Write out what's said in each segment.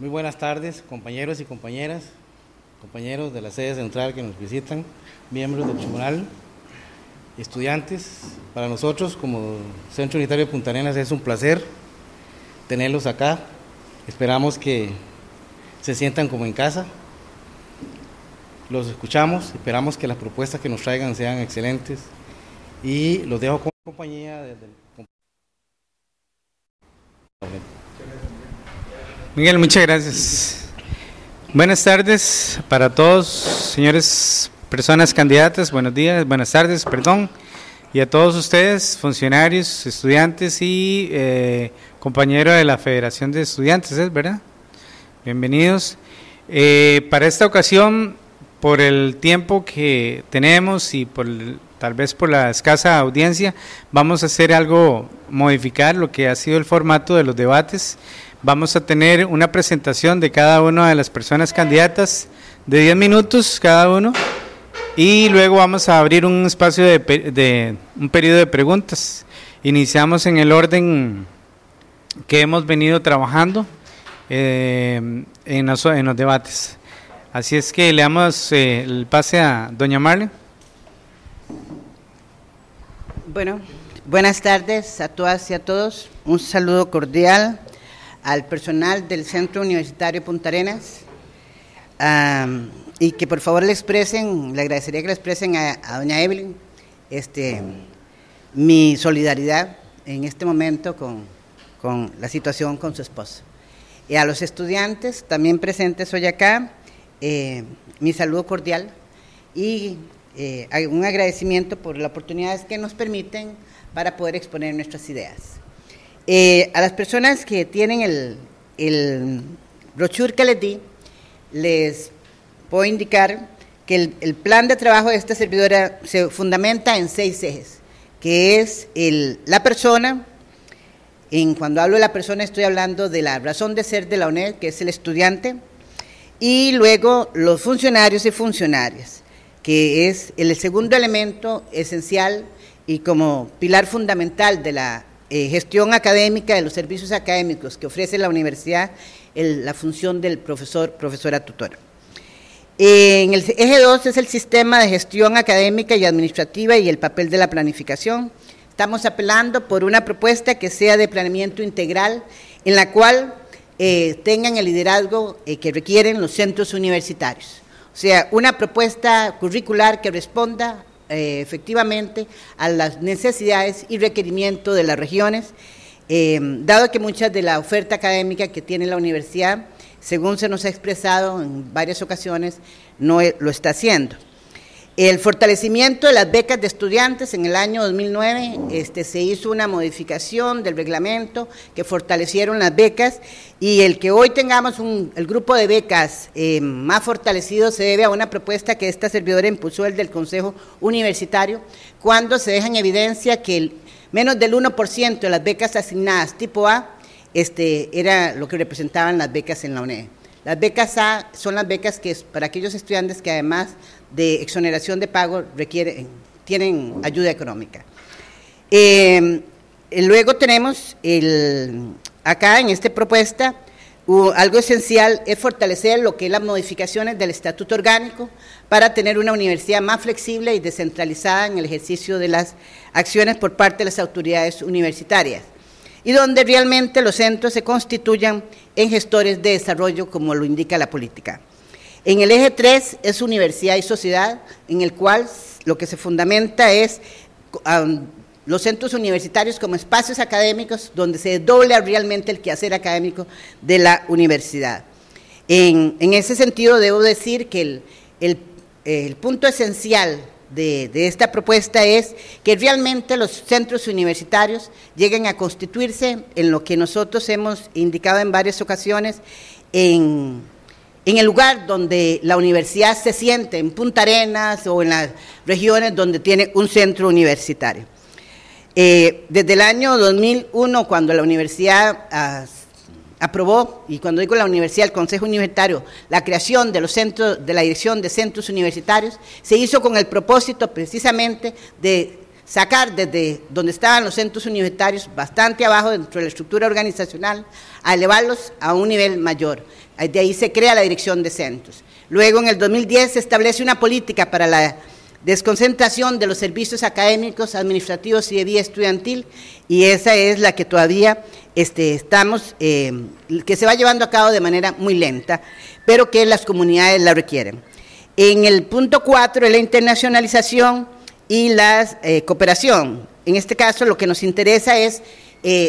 Muy buenas tardes, compañeros y compañeras, compañeros de la sede central que nos visitan, miembros del tribunal, estudiantes. Para nosotros, como Centro Unitario de Punta Arenas, es un placer tenerlos acá. Esperamos que se sientan como en casa. Los escuchamos, esperamos que las propuestas que nos traigan sean excelentes y los dejo con compañía del... Miguel, muchas gracias. Buenas tardes para todos, señores, personas candidatas, buenos días, buenas tardes, perdón, y a todos ustedes, funcionarios, estudiantes y eh, compañeros de la Federación de Estudiantes, ¿es verdad? Bienvenidos. Eh, para esta ocasión, por el tiempo que tenemos y por tal vez por la escasa audiencia, vamos a hacer algo, modificar lo que ha sido el formato de los debates Vamos a tener una presentación de cada una de las personas candidatas de 10 minutos cada uno y luego vamos a abrir un espacio de, un periodo de preguntas. Iniciamos en el orden que hemos venido trabajando eh, en, los, en, los, debates. Así es que le damos eh, el pase a doña Marle Bueno, buenas tardes a todas y a todos. Un saludo cordial al personal del Centro Universitario Punta Arenas y que por favor le expresen, le agradecería que le expresen a, doña Evelyn este, mi solidaridad en este momento con, la situación con su esposo. Y a los estudiantes también presentes hoy acá, eh, mi saludo cordial y eh, un agradecimiento por las oportunidades que nos permiten para poder exponer nuestras ideas. Eh, a las personas que tienen el, el brochure que les di, les puedo indicar que el, plan de trabajo de esta servidora se fundamenta en seis ejes, que es la persona, en cuando hablo de la persona estoy hablando de la razón de ser de la UNED, que es el estudiante, y luego los funcionarios y funcionarias, que es el segundo elemento esencial y como pilar fundamental de la eh, gestión académica de los servicios académicos que ofrece la universidad, en la función del profesor, profesora tutora. en el eje 2 es el sistema de gestión académica y administrativa y el papel de la planificación. Estamos apelando por una propuesta que sea de planeamiento integral, en la cual eh, tengan el liderazgo eh, que requieren los centros universitarios. O sea, una propuesta curricular que responda eh, efectivamente a las necesidades y requerimientos de las regiones, eh, dado que muchas de la oferta académica que tiene la universidad, según se nos ha expresado en varias ocasiones, no lo está haciendo. El fortalecimiento de las becas de estudiantes en el año 2009 este, se hizo una modificación del reglamento que fortalecieron las becas y el que hoy tengamos un, el grupo de becas eh, más fortalecido se debe a una propuesta que esta servidora impulsó el del Consejo Universitario cuando se deja en evidencia que menos del 1% de las becas asignadas tipo A este, era lo que representaban las becas en la UNED. Las becas A son las becas que es para aquellos estudiantes que además de exoneración de pago requieren, tienen ayuda económica. Eh, luego tenemos el, acá en esta propuesta algo esencial es fortalecer lo que es las modificaciones del estatuto orgánico para tener una universidad más flexible y descentralizada en el ejercicio de las acciones por parte de las autoridades universitarias y donde realmente los centros se constituyan en gestores de desarrollo como lo indica la política. En el eje 3 es universidad y sociedad, en el cual lo que se fundamenta es los centros universitarios como espacios académicos donde se dobla realmente el quehacer académico de la universidad. En, ese sentido, debo decir que el, punto esencial de, de, esta propuesta es que realmente los centros universitarios lleguen a constituirse en lo que nosotros hemos indicado en varias ocasiones en en el lugar donde la universidad se siente, en Punta Arenas o en las regiones donde tiene un centro universitario. Eh, desde el año 2001, cuando la universidad ah, aprobó, y cuando digo la universidad, el Consejo Universitario, la creación de los centros, de la dirección de centros universitarios, se hizo con el propósito precisamente de sacar desde donde estaban los centros universitarios, bastante abajo dentro de la estructura organizacional, a elevarlos a un nivel mayor. Eh, de ahí se crea la dirección de centros. Luego, en el 2010, se establece una política para la desconcentración de los servicios académicos, administrativos y de vida estudiantil, y esa es la que todavía este, estamos, eh, que se va llevando a cabo de manera muy lenta, pero que las comunidades la requieren. En el punto 4, la internacionalización y la eh, cooperación. En este caso, lo que nos interesa es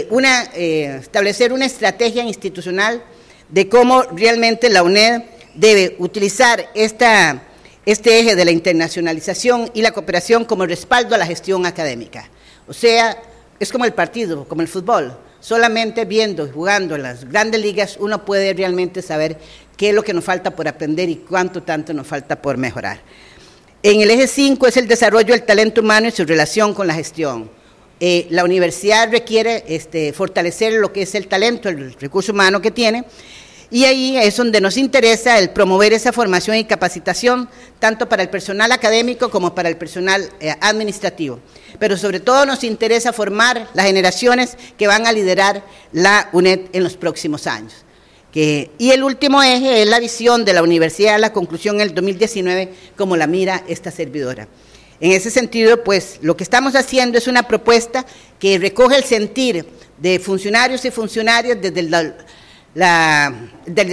una, establecer una estrategia institucional de cómo realmente la UNED debe utilizar este eje de la internacionalización y la cooperación como respaldo a la gestión académica. O sea, es como el partido, como el fútbol. Solamente viendo y jugando en las grandes ligas uno puede realmente saber qué es lo que nos falta por aprender y cuánto tanto nos falta por mejorar. En el eje 5 es el desarrollo del talento humano y su relación con la gestión. Eh, la universidad requiere este, fortalecer lo que es el talento, el recurso humano que tiene, y ahí es donde nos interesa el promover esa formación y capacitación, tanto para el personal académico como para el personal eh, administrativo. Pero sobre todo nos interesa formar las generaciones que van a liderar la UNED en los próximos años. y el último eje es la visión de la universidad, la conclusión en el 2019, como la mira esta servidora. En ese sentido, pues lo que estamos haciendo es una propuesta que recoge el sentir de funcionarios y funcionarias desde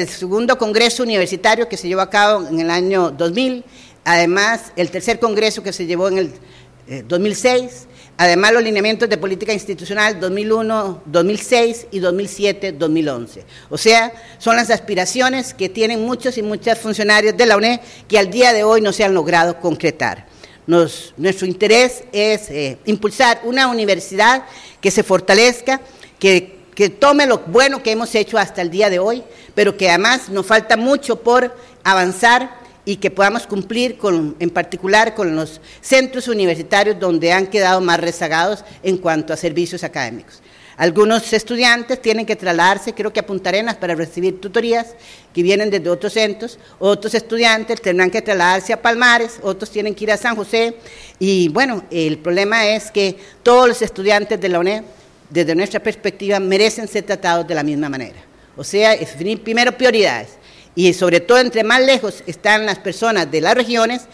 el, segundo Congreso Universitario que se llevó a cabo en el año 2000, además el tercer Congreso que se llevó en el 2006, eh, además los lineamientos de política institucional 2001, 2006 y 2007, 2011. O sea, son las aspiraciones que tienen muchos y muchas funcionarias de la UNED que al día de hoy no se han logrado concretar nuestro interés es eh, impulsar una universidad que se fortalezca, que, tome lo bueno que hemos hecho hasta el día de hoy, pero que además nos falta mucho por avanzar y que podamos cumplir con, en particular con los centros universitarios donde han quedado más rezagados en cuanto a servicios académicos. Algunos estudiantes tienen que trasladarse, creo que a Punta Arenas, para recibir tutorías que vienen desde otros centros. Otros estudiantes tendrán que trasladarse a Palmares, otros tienen que ir a San José. Y bueno, el problema es que todos los estudiantes de la UNED, desde nuestra perspectiva, merecen ser tratados de la misma manera. O sea, es definir primero prioridades. Y sobre todo, entre más lejos están las personas de las regiones,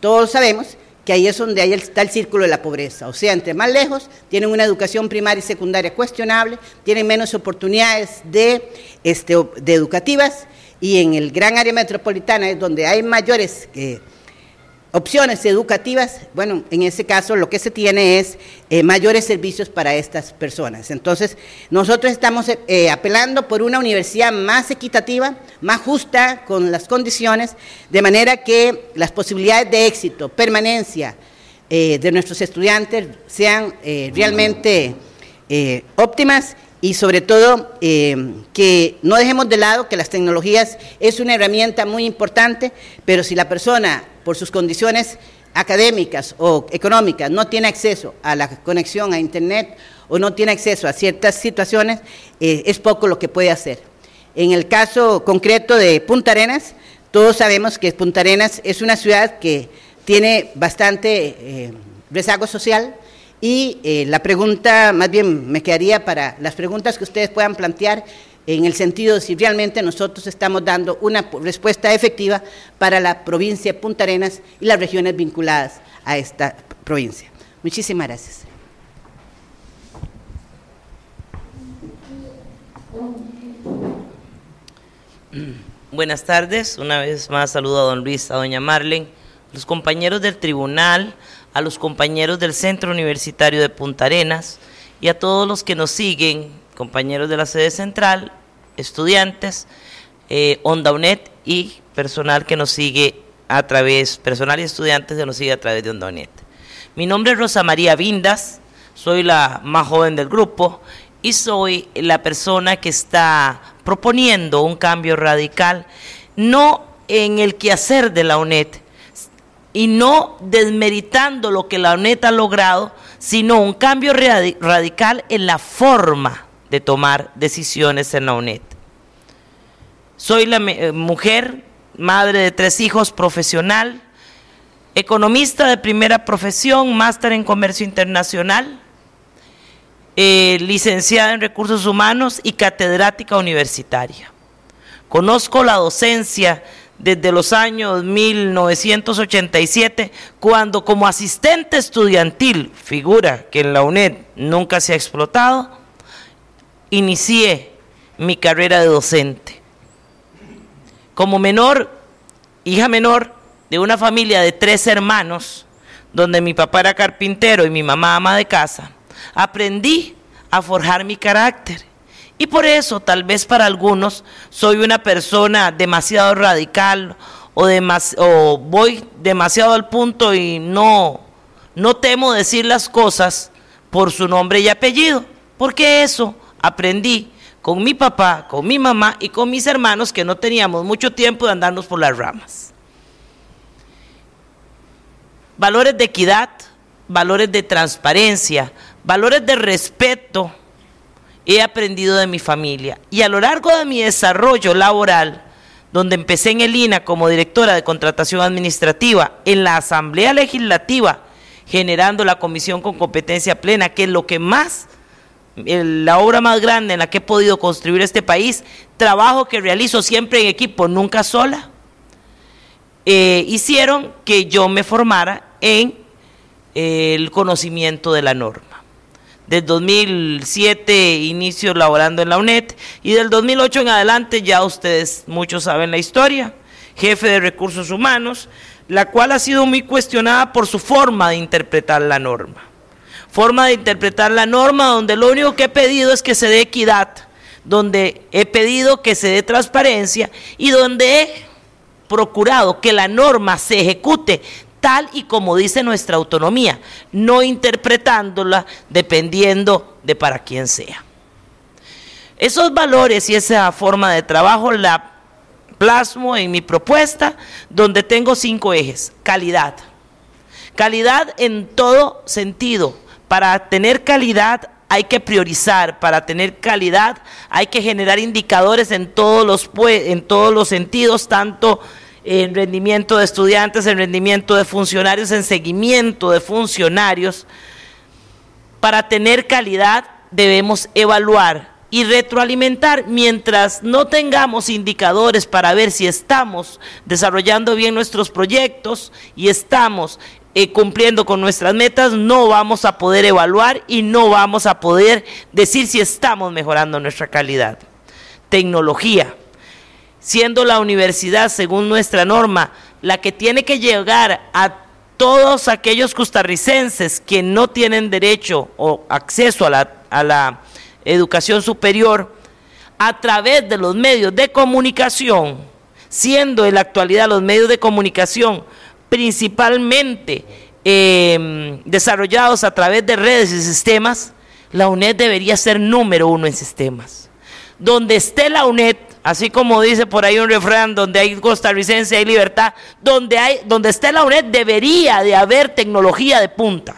todos sabemos que ahí es donde ahí está el círculo de la pobreza. O sea, entre más lejos, tienen una educación primaria y secundaria cuestionable, tienen menos oportunidades de, este, de educativas y en el gran área metropolitana es donde hay mayores... que opciones educativas, bueno, en ese caso lo que se tiene es eh, mayores servicios para estas personas. Entonces, nosotros estamos eh, eh, apelando por una universidad más equitativa, más justa con las condiciones, de manera que las posibilidades de éxito, permanencia de nuestros estudiantes sean realmente óptimas y sobre todo eh, que no dejemos de lado que las tecnologías es una herramienta muy importante, pero si la persona por sus condiciones académicas o económicas no tiene acceso a la conexión a Internet o no tiene acceso a ciertas situaciones, eh, es poco lo que puede hacer. En el caso concreto de Punta Arenas, todos sabemos que Punta Arenas es una ciudad que tiene bastante eh, rezago social, y eh, la pregunta, más bien me quedaría para las preguntas que ustedes puedan plantear en el sentido de si realmente nosotros estamos dando una respuesta efectiva para la provincia de Punta Arenas y las regiones vinculadas a esta provincia. Muchísimas gracias. Buenas tardes, una vez más saludo a don Luis, a doña Marlen, los compañeros del tribunal, a los compañeros del Centro Universitario de Punta Arenas y a todos los que nos siguen, compañeros de la sede central, estudiantes, eh, Onda UNED y personal que nos sigue a través, personal y estudiantes que nos sigue a través de Onda UNED. Mi nombre es Rosa María Vindas, soy la más joven del grupo y soy la persona que está proponiendo un cambio radical, no en el quehacer de la UNED, y no desmeritando lo que la UNED ha logrado, sino un cambio radical en la forma de tomar decisiones en la UNED. Soy la eh, mujer, madre de tres hijos, profesional, economista de primera profesión, máster en comercio internacional, eh, licenciada en recursos humanos y catedrática universitaria. Conozco la docencia desde los años 1987, cuando como asistente estudiantil, figura que en la UNED nunca se ha explotado, inicié mi carrera de docente. Como menor, hija menor de una familia de tres hermanos, donde mi papá era carpintero y mi mamá ama de casa, aprendí a forjar mi carácter y por eso, tal vez para algunos, soy una persona demasiado radical o, voy demasiado al punto y no, no temo decir las cosas por su nombre y apellido, porque eso aprendí con mi papá, con mi mamá y con mis hermanos que no teníamos mucho tiempo de andarnos por las ramas. Valores de equidad, valores de transparencia, valores de respeto he aprendido de mi familia. Y a lo largo de mi desarrollo laboral, donde empecé en el INA como directora de contratación administrativa, en la Asamblea Legislativa, generando la comisión con competencia plena, que es lo que más, la obra más grande en la que he podido construir este país, trabajo que realizo siempre en equipo, nunca sola, eh, hicieron que yo me formara en eh, el conocimiento de la norma. Desde 2007 inicio laborando en la UNED y del 2008 en adelante ya ustedes muchos saben la historia, jefe de recursos humanos, la cual ha sido muy cuestionada por su forma de interpretar la norma. Forma de interpretar la norma donde lo único que he pedido es que se dé equidad, donde he pedido que se dé transparencia y donde he procurado que la norma se ejecute tal y como dice nuestra autonomía, no interpretándola dependiendo de para quién sea. Esos valores y esa forma de trabajo la plasmo en mi propuesta, donde tengo cinco ejes. Calidad. Calidad en todo sentido. Para tener calidad hay que priorizar, para tener calidad hay que generar indicadores en todos los, en todos los sentidos, tanto en rendimiento de estudiantes, en rendimiento de funcionarios, en seguimiento de funcionarios. Para tener calidad debemos evaluar y retroalimentar mientras no tengamos indicadores para ver si estamos desarrollando bien nuestros proyectos y estamos eh, cumpliendo con nuestras metas, no vamos a poder evaluar y no vamos a poder decir si estamos mejorando nuestra calidad. Tecnología siendo la universidad, según nuestra norma, la que tiene que llegar a todos aquellos costarricenses que no tienen derecho o acceso a la, educación superior, a través de los medios de comunicación, siendo en la actualidad los medios de comunicación principalmente em, desarrollados a través de redes y sistemas, la UNED debería ser número uno en sistemas. Donde esté la UNED, Así como dice por ahí un refrán, donde hay costarricense hay libertad, donde, hay, donde esté la UNED debería de haber tecnología de punta.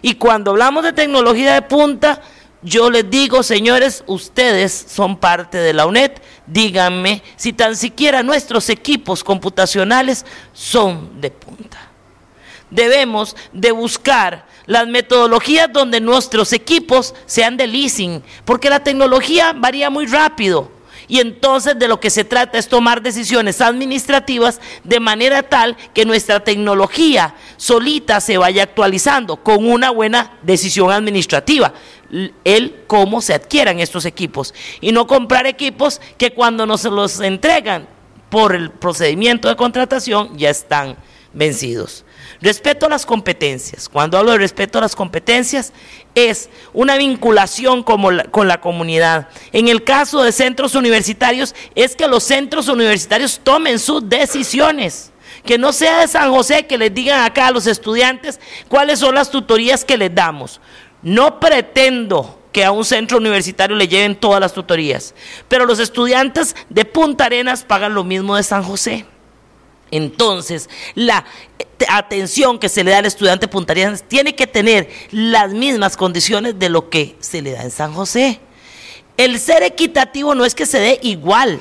Y cuando hablamos de tecnología de punta, yo les digo, señores, ustedes son parte de la UNED, díganme si tan siquiera nuestros equipos computacionales son de punta. Debemos de buscar las metodologías donde nuestros equipos sean de leasing, porque la tecnología varía muy rápido. Y entonces de lo que se trata es tomar decisiones administrativas de manera tal que nuestra tecnología solita se vaya actualizando con una buena decisión administrativa el cómo se adquieran estos equipos y no comprar equipos que cuando nos los entregan por el procedimiento de contratación ya están vencidos. Respeto a las competencias. Cuando hablo de respeto a las competencias, es una vinculación con la comunidad. En el caso de centros universitarios, es que los centros universitarios tomen sus decisiones. Que no sea de San José que les digan acá a los estudiantes cuáles son las tutorías que les damos. No pretendo que a un centro universitario le lleven todas las tutorías, pero los estudiantes de Punta Arenas pagan lo mismo de San José. Entonces, la eh, atención que se le da al estudiante puntarías tiene que tener las mismas condiciones de lo que se le da en San José. El ser equitativo no es que se dé igual.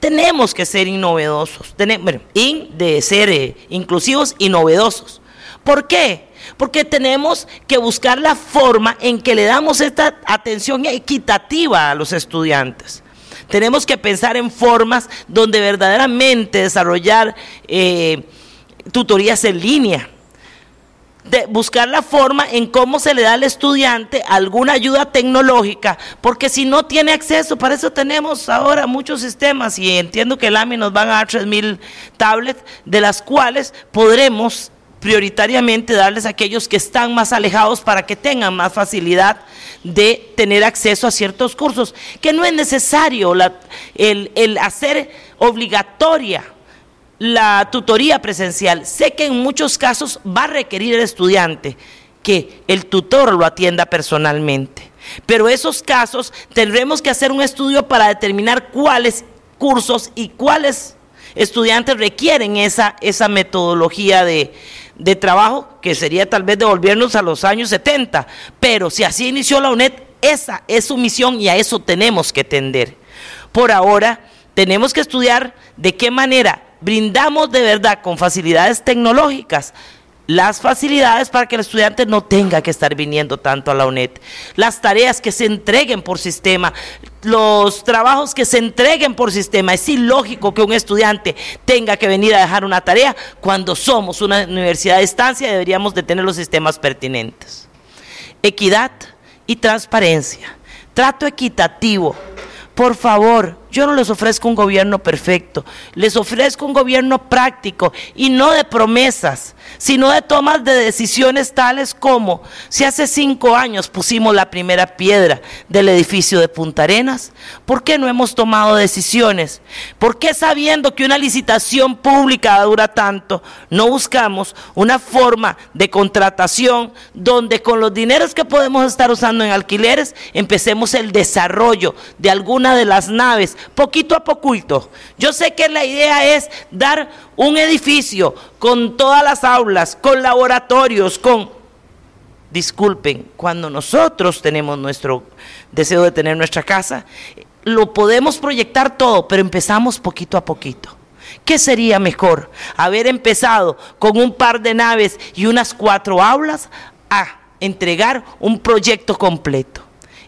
Tenemos que ser innovedosos, tenemos, de ser eh, inclusivos y novedosos. ¿Por qué? Porque tenemos que buscar la forma en que le damos esta atención equitativa a los estudiantes. Tenemos que pensar en formas donde verdaderamente desarrollar eh, tutorías en línea. buscar la forma en cómo se le da al estudiante alguna ayuda tecnológica, porque si no tiene acceso, para eso tenemos ahora muchos sistemas y entiendo que el AMI nos van a dar 3.000 tablets, de las cuales podremos prioritariamente darles a aquellos que están más alejados para que tengan más facilidad de tener acceso a ciertos cursos, que no es necesario el, el hacer obligatoria la tutoría presencial. Sé que en muchos casos va a requerir el estudiante que el tutor lo atienda personalmente. Pero esos casos tendremos que hacer un estudio para determinar cuáles cursos y cuáles estudiantes requieren esa, esa metodología de, de trabajo, que sería tal vez devolvernos a los años 70. Pero si así inició la UNED, esa es su misión y a eso tenemos que tender. Por ahora, tenemos que estudiar de qué manera brindamos de verdad con facilidades tecnológicas las facilidades para que el estudiante no tenga que estar viniendo tanto a la UNED, las tareas que se entreguen por sistema, los trabajos que se entreguen por sistema. Es ilógico que un estudiante tenga que venir a dejar una tarea cuando somos una universidad de estancia deberíamos de tener los sistemas pertinentes. Equidad y transparencia, trato equitativo. Por favor, yo no les ofrezco un gobierno perfecto, les ofrezco un gobierno práctico y no de promesas, sino de tomas de decisiones tales como si hace cinco años pusimos la primera piedra del edificio de Punta Arenas, ¿por qué no hemos tomado decisiones? ¿Por qué sabiendo que una licitación pública dura tanto, no buscamos una forma de contratación donde con los dineros que podemos estar usando en alquileres empecemos el desarrollo de alguna de las naves, poquito a poquito? Yo sé que la idea es dar un edificio con todas las aulas, con laboratorios, con... Disculpen, cuando nosotros tenemos nuestro deseo de tener nuestra casa, lo podemos proyectar todo, pero empezamos poquito a poquito. ¿Qué sería mejor? ¿Haber empezado con un par de naves y unas cuatro aulas a entregar un proyecto completo?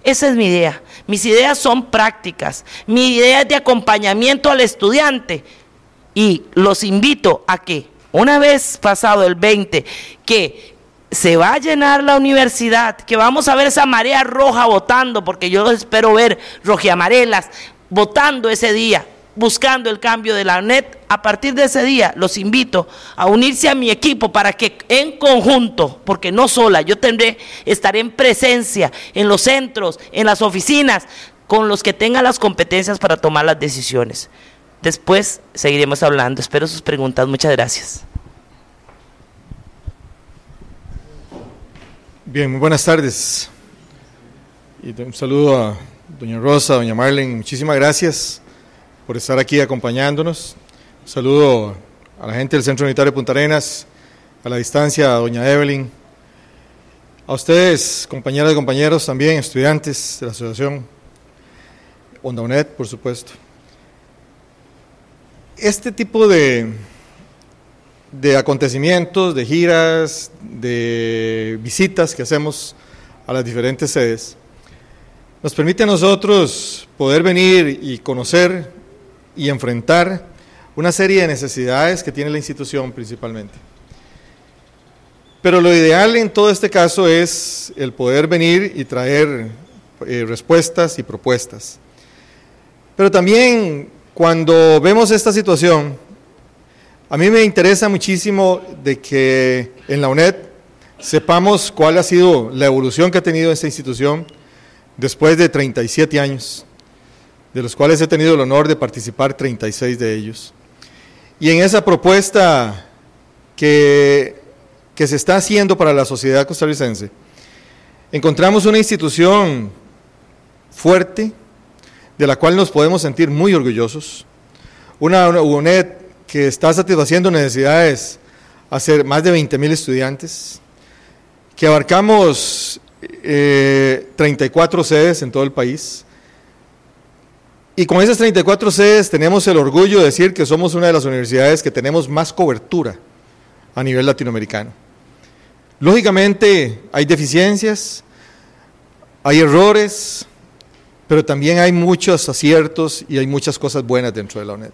Esa es mi idea. Mis ideas son prácticas. Mi idea es de acompañamiento al estudiante. Y los invito a que una vez pasado el 20, que se va a llenar la universidad, que vamos a ver esa marea roja votando, porque yo espero ver rojiamarelas votando ese día, buscando el cambio de la net. A partir de ese día los invito a unirse a mi equipo para que en conjunto, porque no sola, yo tendré, estaré en presencia en los centros, en las oficinas, con los que tengan las competencias para tomar las decisiones. Después seguiremos hablando. Espero sus preguntas. Muchas gracias. Bien, muy buenas tardes. Y un saludo a doña Rosa, doña Marlene. Muchísimas gracias por estar aquí acompañándonos. Un saludo a la gente del Centro Unitario de Punta Arenas, a la distancia a doña Evelyn. A ustedes, compañeras y compañeros, también estudiantes de la asociación Onda UNED, por supuesto. Este tipo de, de acontecimientos, de giras, de visitas que hacemos a las diferentes sedes, nos permite a nosotros poder venir y conocer y enfrentar una serie de necesidades que tiene la institución principalmente. Pero lo ideal en todo este caso es el poder venir y traer eh, respuestas y propuestas. Pero también cuando vemos esta situación, a mí me interesa muchísimo de que en la UNED sepamos cuál ha sido la evolución que ha tenido esta institución después de 37 años, de los cuales he tenido el honor de participar 36 de ellos. Y en esa propuesta que, que se está haciendo para la sociedad costarricense, encontramos una institución fuerte, de la cual nos podemos sentir muy orgullosos, una UNED que está satisfaciendo necesidades a ser más de 20 mil estudiantes, que abarcamos 34 eh, sedes en todo el país. Y con esas 34 sedes tenemos el orgullo de decir que somos una de las universidades que tenemos más cobertura a nivel latinoamericano. Lógicamente hay deficiencias, hay errores, pero también hay muchos aciertos y hay muchas cosas buenas dentro de la UNED.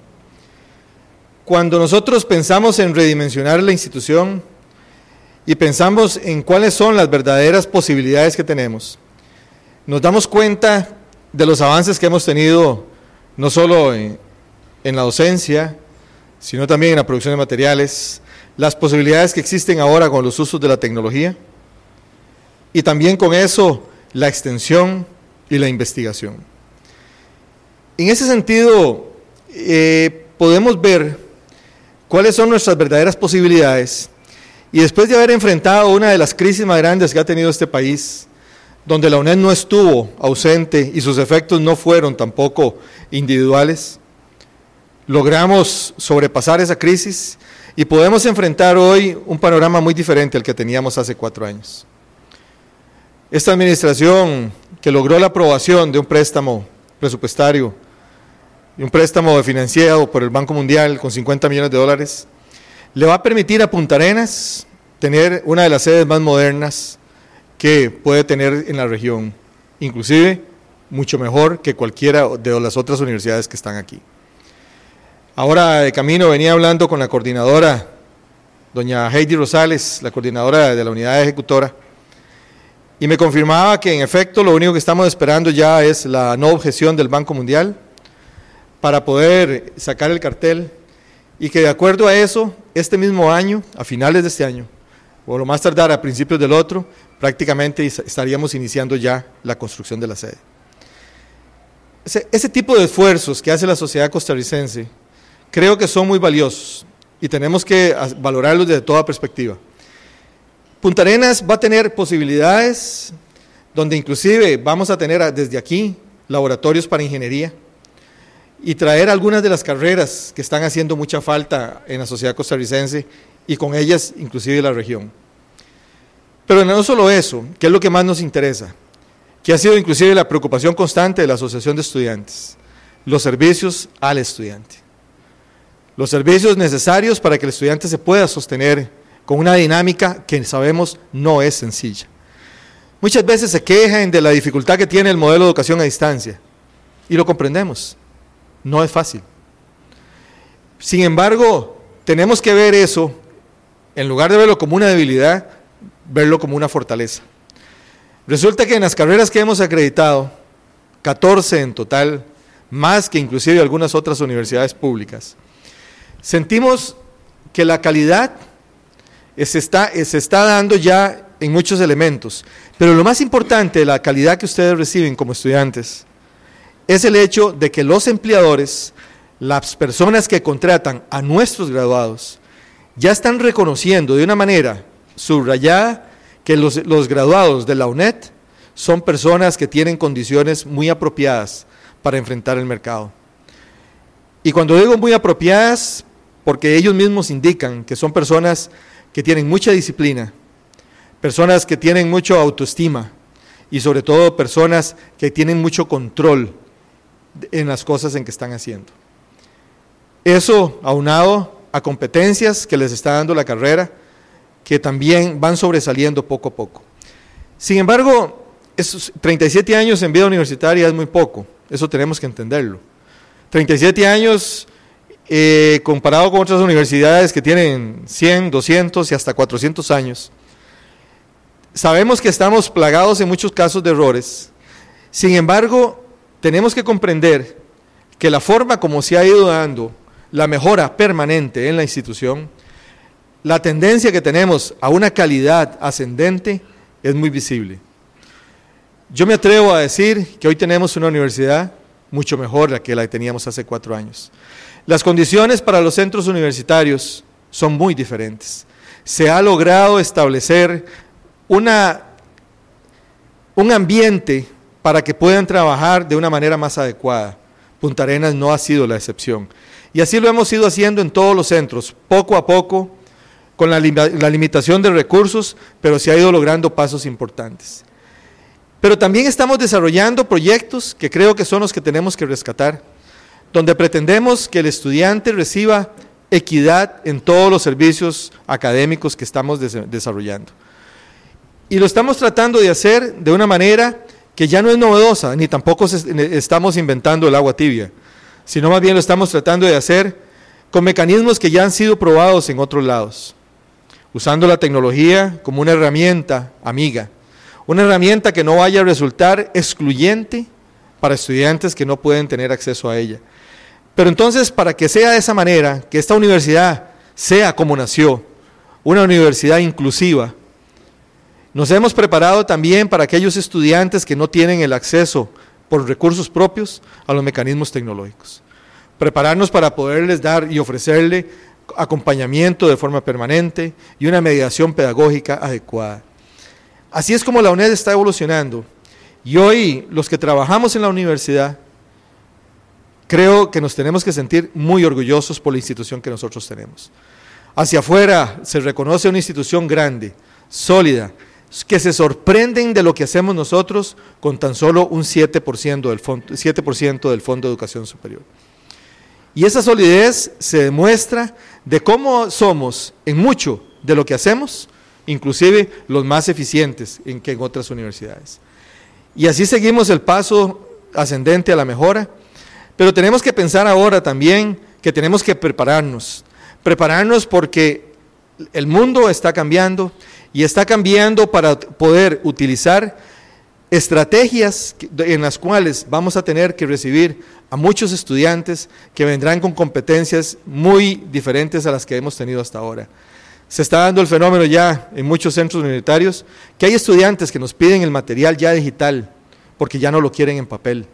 Cuando nosotros pensamos en redimensionar la institución y pensamos en cuáles son las verdaderas posibilidades que tenemos, nos damos cuenta de los avances que hemos tenido no solo en, la docencia, sino también en la producción de materiales, las posibilidades que existen ahora con los usos de la tecnología y también con eso la extensión y la investigación. En ese sentido, eh, podemos ver cuáles son nuestras verdaderas posibilidades y después de haber enfrentado una de las crisis más grandes que ha tenido este país, donde la UNED no estuvo ausente y sus efectos no fueron tampoco individuales, logramos sobrepasar esa crisis y podemos enfrentar hoy un panorama muy diferente al que teníamos hace cuatro años. Esta administración que logró la aprobación de un préstamo presupuestario y un préstamo financiado por el Banco Mundial con 50 millones de dólares, le va a permitir a Punta Arenas tener una de las sedes más modernas que puede tener en la región, inclusive mucho mejor que cualquiera de las otras universidades que están aquí. Ahora de camino venía hablando con la coordinadora, doña Heidi Rosales, la coordinadora de la unidad ejecutora, y me confirmaba que en efecto lo único que estamos esperando ya es la no objeción del Banco Mundial para poder sacar el cartel y que de acuerdo a eso, este mismo año, a finales de este año, o lo más tardar a principios del otro, prácticamente estaríamos iniciando ya la construcción de la sede. Ese, ese tipo de esfuerzos que hace la sociedad costarricense creo que son muy valiosos y tenemos que valorarlos desde toda perspectiva. Punta Arenas va a tener posibilidades donde inclusive vamos a tener desde aquí laboratorios para ingeniería y traer algunas de las carreras que están haciendo mucha falta en la sociedad costarricense y con ellas inclusive la región. Pero no solo eso, que es lo que más nos interesa, que ha sido inclusive la preocupación constante de la Asociación de Estudiantes, los servicios al estudiante, los servicios necesarios para que el estudiante se pueda sostener con una dinámica que sabemos no es sencilla. Muchas veces se quejan de la dificultad que tiene el modelo de educación a distancia y lo comprendemos. No es fácil. Sin embargo, tenemos que ver eso, en lugar de verlo como una debilidad, verlo como una fortaleza. Resulta que en las carreras que hemos acreditado, 14 en total, más que inclusive algunas otras universidades públicas, sentimos que la calidad se está, eh, se está dando ya en muchos elementos. Pero lo más importante de la calidad que ustedes reciben como estudiantes es el hecho de que los empleadores, las personas que contratan a nuestros graduados, ya están reconociendo de una manera subrayada que los, los graduados de la UNED son personas que tienen condiciones muy apropiadas para enfrentar el mercado. Y cuando digo muy apropiadas, porque ellos mismos indican que son personas que tienen mucha disciplina, personas que tienen mucho autoestima y sobre todo personas que tienen mucho control en las cosas en que están haciendo. Eso aunado a competencias que les está dando la carrera, que también van sobresaliendo poco a poco. Sin embargo, esos 37 años en vida universitaria es muy poco, eso tenemos que entenderlo. 37 años eh, comparado con otras universidades que tienen 100, 200 y hasta 400 años. Sabemos que estamos plagados en muchos casos de errores. Sin embargo, tenemos que comprender que la forma como se ha ido dando la mejora permanente en la institución, la tendencia que tenemos a una calidad ascendente es muy visible. Yo me atrevo a decir que hoy tenemos una universidad mucho mejor la que la teníamos hace cuatro años. Las condiciones para los centros universitarios son muy diferentes. Se ha logrado establecer un ambiente para que puedan trabajar de una manera más adecuada. Punta Arenas no ha sido la excepción. Y así lo hemos ido haciendo en todos los centros, poco a poco, con la, la limitación de recursos, pero se ha ido logrando pasos importantes. Pero también estamos desarrollando proyectos que creo que son los que tenemos que rescatar, donde pretendemos que el estudiante reciba equidad en todos los servicios académicos que estamos desarrollando. Y lo estamos tratando de hacer de una manera que ya no es novedosa, ni tampoco estamos inventando el agua tibia, sino más bien lo estamos tratando de hacer con mecanismos que ya han sido probados en otros lados, usando la tecnología como una herramienta amiga una herramienta que no vaya a resultar excluyente para estudiantes que no pueden tener acceso a ella. Pero entonces, para que sea de esa manera, que esta universidad sea como nació, una universidad inclusiva, nos hemos preparado también para aquellos estudiantes que no tienen el acceso por recursos propios a los mecanismos tecnológicos. Prepararnos para poderles dar y ofrecerle acompañamiento de forma permanente y una mediación pedagógica adecuada. Así es como la UNED está evolucionando. Y hoy los que trabajamos en la universidad, creo que nos tenemos que sentir muy orgullosos por la institución que nosotros tenemos. Hacia afuera se reconoce una institución grande, sólida, que se sorprenden de lo que hacemos nosotros con tan solo un 7% del, fondo, 7 del Fondo de Educación Superior. Y esa solidez se demuestra de cómo somos en mucho de lo que hacemos, inclusive los más eficientes en que en otras universidades. Y así seguimos el paso ascendente a la mejora, pero tenemos que pensar ahora también que tenemos que prepararnos, prepararnos porque el mundo está cambiando y está cambiando para poder utilizar estrategias en las cuales vamos a tener que recibir a muchos estudiantes que vendrán con competencias muy diferentes a las que hemos tenido hasta ahora se está dando el fenómeno ya en muchos centros universitarios, que hay estudiantes que nos piden el material ya digital, porque ya no lo quieren en papel.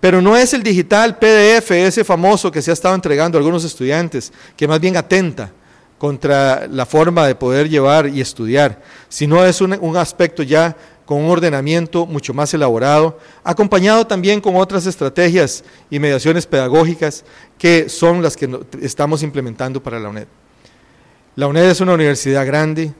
Pero no es el digital PDF ese famoso que se ha estado entregando a algunos estudiantes, que más bien atenta contra la forma de poder llevar y estudiar, sino es un, aspecto ya con un ordenamiento mucho más elaborado, acompañado también con otras estrategias y mediaciones pedagógicas que son las que estamos implementando para la UNED. La UNED es una universidad grande.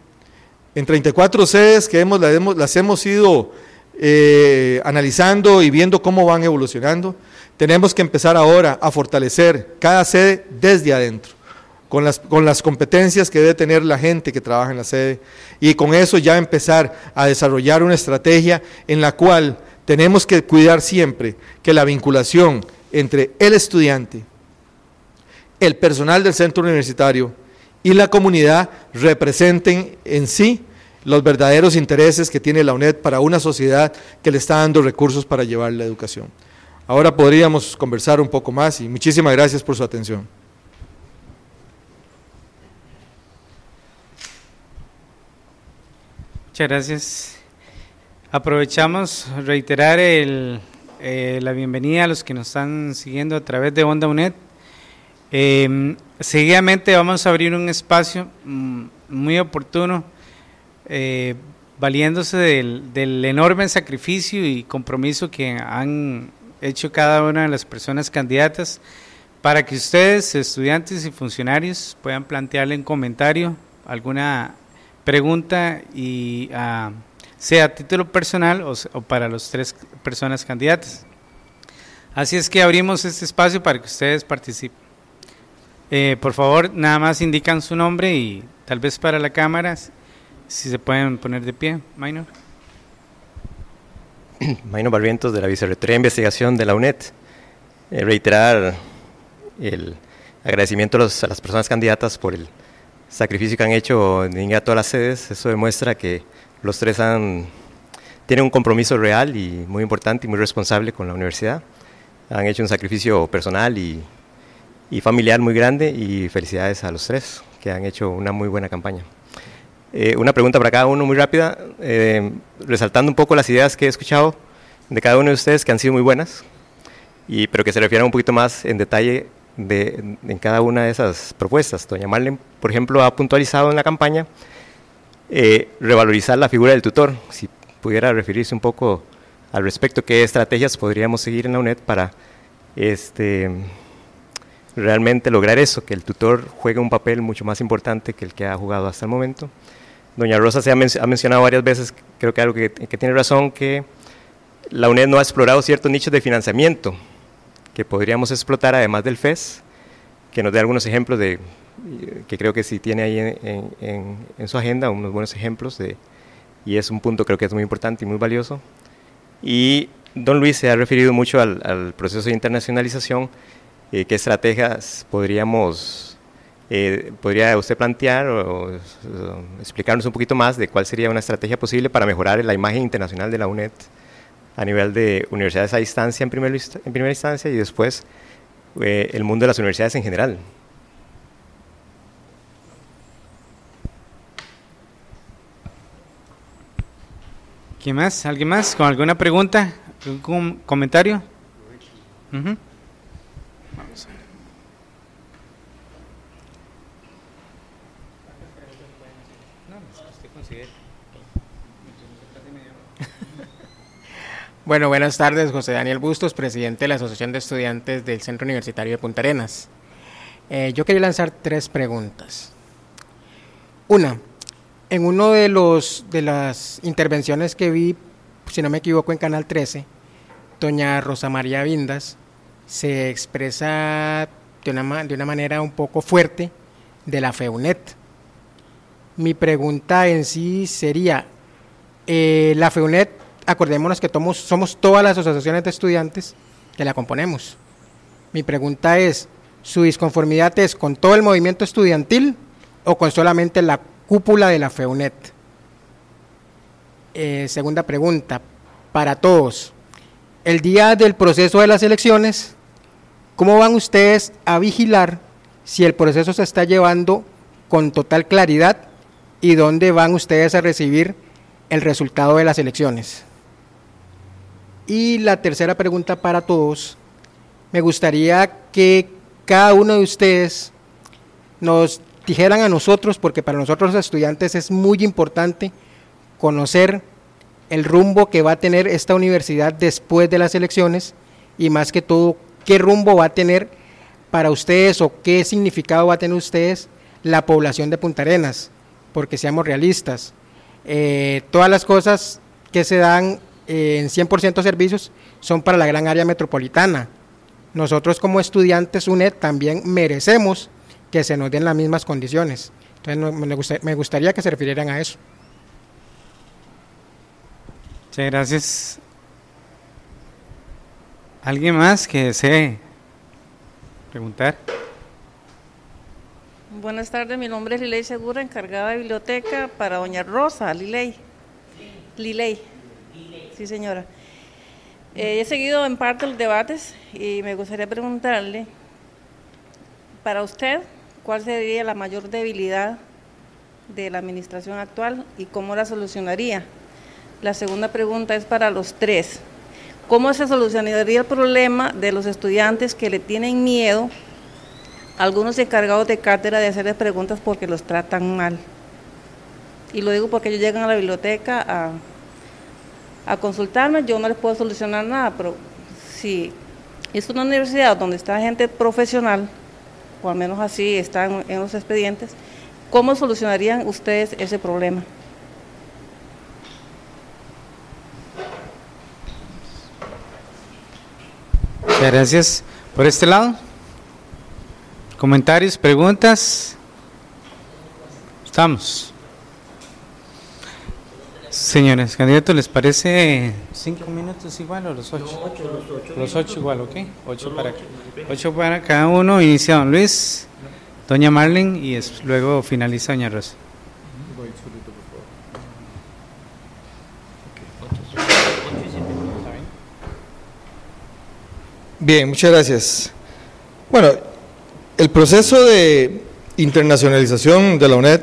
En 34 sedes que hemos, las hemos ido eh, analizando y viendo cómo van evolucionando, tenemos que empezar ahora a fortalecer cada sede desde adentro. Con las, con las, competencias que debe tener la gente que trabaja en la sede y con eso ya empezar a desarrollar una estrategia en la cual tenemos que cuidar siempre que la vinculación entre el estudiante, el personal del centro universitario y la comunidad representen en sí los verdaderos intereses que tiene la UNED para una sociedad que le está dando recursos para llevar la educación. Ahora podríamos conversar un poco más y muchísimas gracias por su atención. Muchas gracias. Aprovechamos reiterar eh, la bienvenida a los que nos están siguiendo a través de Onda UNED. Em, seguidamente vamos a abrir un espacio mm, muy oportuno, eh, valiéndose del, enorme sacrificio y compromiso que han hecho cada una de las personas candidatas, para que ustedes, estudiantes y funcionarios, puedan plantearle en comentario alguna pregunta y ah, sea a título personal o, o para las tres personas candidatas. Así es que abrimos este espacio para que ustedes participen. Eh, por favor, nada más indican su nombre y tal vez para la cámara, si se pueden poner de pie, Minor. Maino Barrientos de la Vicerrectoría de Investigación de la UNED. Eh, reiterar el agradecimiento a, las personas candidatas por el sacrificio que han hecho en a todas las sedes. Eso demuestra que los tres han, tienen un compromiso real y muy importante y muy responsable con la universidad. Han hecho un sacrificio personal y y familiar muy grande y felicidades a los tres que han hecho una muy buena campaña. Eh, una pregunta para cada uno muy rápida, eh, resaltando un poco las ideas que he escuchado de cada uno de ustedes que han sido muy buenas, y, pero que se refieran un poquito más en detalle de, en cada una de esas propuestas. Doña Marlen, por ejemplo, ha puntualizado en la campaña eh, revalorizar la figura del tutor. Si pudiera referirse un poco al respecto, qué estrategias podríamos seguir en la UNED para este, realmente lograr eso, que el tutor juegue un papel mucho más importante que el que ha jugado hasta el momento. Doña Rosa se ha, mencionado varias veces, creo que algo que, tiene razón, que la UNED no ha explorado ciertos nichos de financiamiento que podríamos explotar además del FES, que nos dé algunos ejemplos de, que creo que sí tiene ahí en, su agenda unos buenos ejemplos de, y es un punto creo que es muy importante y muy valioso. Y don Luis se ha referido mucho al, al proceso de internacionalización eh, qué estrategias podríamos, eh, podría usted plantear o, explicarnos un poquito más de cuál sería una estrategia posible para mejorar la imagen internacional de la UNED a nivel de universidades a distancia en, en primera instancia y después eh, el mundo de las universidades en general. ¿Quién más? ¿Alguien más? ¿Con alguna pregunta? ¿Algún comentario? Bueno, buenas tardes, José Daniel Bustos, presidente de la Asociación de Estudiantes del Centro Universitario de Punta Arenas. Eh, yo quería lanzar tres preguntas. Una, en uno de los de las intervenciones que vi, si no me equivoco, en Canal 13, doña Rosa María Vindas se expresa de una, de una manera un poco fuerte de la FEUNET. Mi pregunta en sí sería, eh, ¿la FEUNET acordémonos que somos todas las asociaciones de estudiantes que la componemos. Mi pregunta es, ¿su disconformidad es con todo el movimiento estudiantil o con solamente la cúpula de la FEUNET? Eh, segunda pregunta, para todos. El día del proceso de las elecciones, ¿cómo van ustedes a vigilar si el proceso se está llevando con total claridad y dónde van ustedes a recibir el resultado de las elecciones? Y la tercera pregunta para todos. Me gustaría que cada uno de ustedes nos dijeran a nosotros, porque para nosotros los estudiantes es muy importante conocer el rumbo que va a tener esta universidad después de las elecciones y más que todo qué rumbo va a tener para ustedes o qué significado va a tener ustedes la población de Punta Arenas, porque seamos realistas. Eh, todas las cosas que se dan en 100% servicios son para la gran área metropolitana. Nosotros como estudiantes UNED también merecemos que se nos den las mismas condiciones. Entonces me, gustaría que se refirieran a eso. Muchas gracias. ¿Alguien más que desee preguntar? Buenas tardes, mi nombre es Liley Segura, encargada de biblioteca para doña Rosa, Liley. Liley. Sí, señora. Eh, he seguido en parte los debates y me gustaría preguntarle, para usted, ¿cuál sería la mayor debilidad de la administración actual y cómo la solucionaría? La segunda pregunta es para los tres. ¿Cómo se solucionaría el problema de los estudiantes que le tienen miedo algunos encargados de cátedra de hacerles preguntas porque los tratan mal? Y lo digo porque ellos llegan a la biblioteca a a consultarme, yo no les puedo solucionar nada, pero si es una universidad donde está gente profesional, o al menos así están en los expedientes, ¿cómo solucionarían ustedes ese problema? gracias. Por este lado, comentarios, preguntas. Estamos. Señores candidatos, ¿les parece cinco minutos igual o los ocho? los, ocho, igual, ¿ok? Ocho para, cada uno. Inicia don Luis, doña Marlene y luego finaliza doña Rosa. Bien, muchas gracias. Bueno, el proceso de internacionalización de la UNED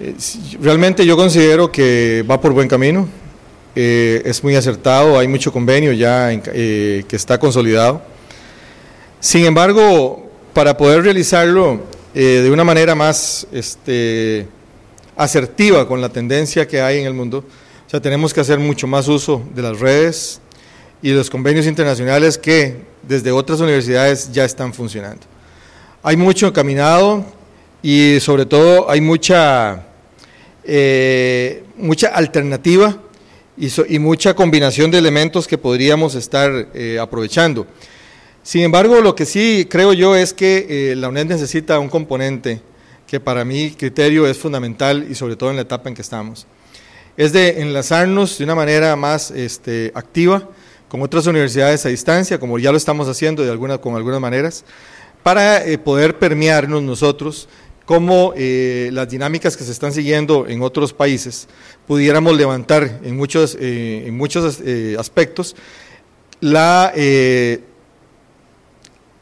eh, realmente yo considero que va por buen camino, eh, es muy acertado, hay mucho convenio ya eh, que está consolidado. Sin embargo, para poder realizarlo de una manera más este, asertiva con la tendencia que hay en el mundo, o sea, tenemos que hacer mucho más uso de las redes y los convenios internacionales que desde otras universidades ya están funcionando. Hay mucho caminado y sobre todo hay mucha, eh, mucha alternativa y, mucha combinación de elementos que podríamos estar eh, aprovechando. Sin embargo, lo que sí creo yo es que eh, la UNED necesita un componente que para mi criterio es fundamental y sobre todo en la etapa en que estamos. Es de enlazarnos de una manera más este, activa con otras universidades a distancia, como ya lo estamos haciendo de alguna, con algunas maneras, para poder permearnos nosotros cómo eh, las dinámicas que se están siguiendo en otros países pudiéramos levantar en muchos, eh, en muchos eh, aspectos la,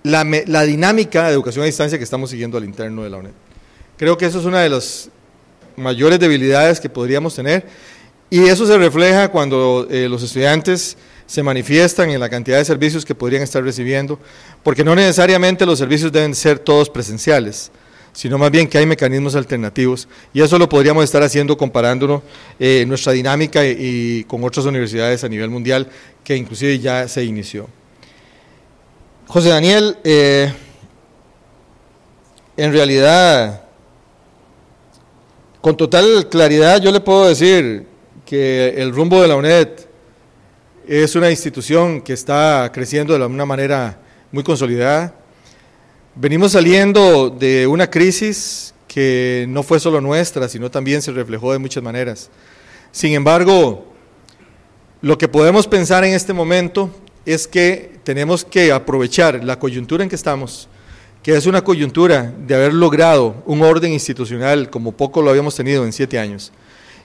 la, la, dinámica de educación a distancia que estamos siguiendo al interno de la UNED. Creo que eso es una de las mayores debilidades que podríamos tener y eso se refleja cuando los estudiantes se manifiestan en la cantidad de servicios que podrían estar recibiendo, porque no necesariamente los servicios deben ser todos presenciales sino más bien que hay mecanismos alternativos. Y eso lo podríamos estar haciendo comparándolo eh, nuestra dinámica y, con otras universidades a nivel mundial, que inclusive ya se inició. José Daniel, eh, en realidad, con total claridad yo le puedo decir que el rumbo de la UNED es una institución que está creciendo de una manera muy consolidada Venimos saliendo de una crisis que no fue solo nuestra, sino también se reflejó de muchas maneras. Sin embargo, lo que podemos pensar en este momento es que tenemos que aprovechar la coyuntura en que estamos, que es una coyuntura de haber logrado un orden institucional como poco lo habíamos tenido en siete años,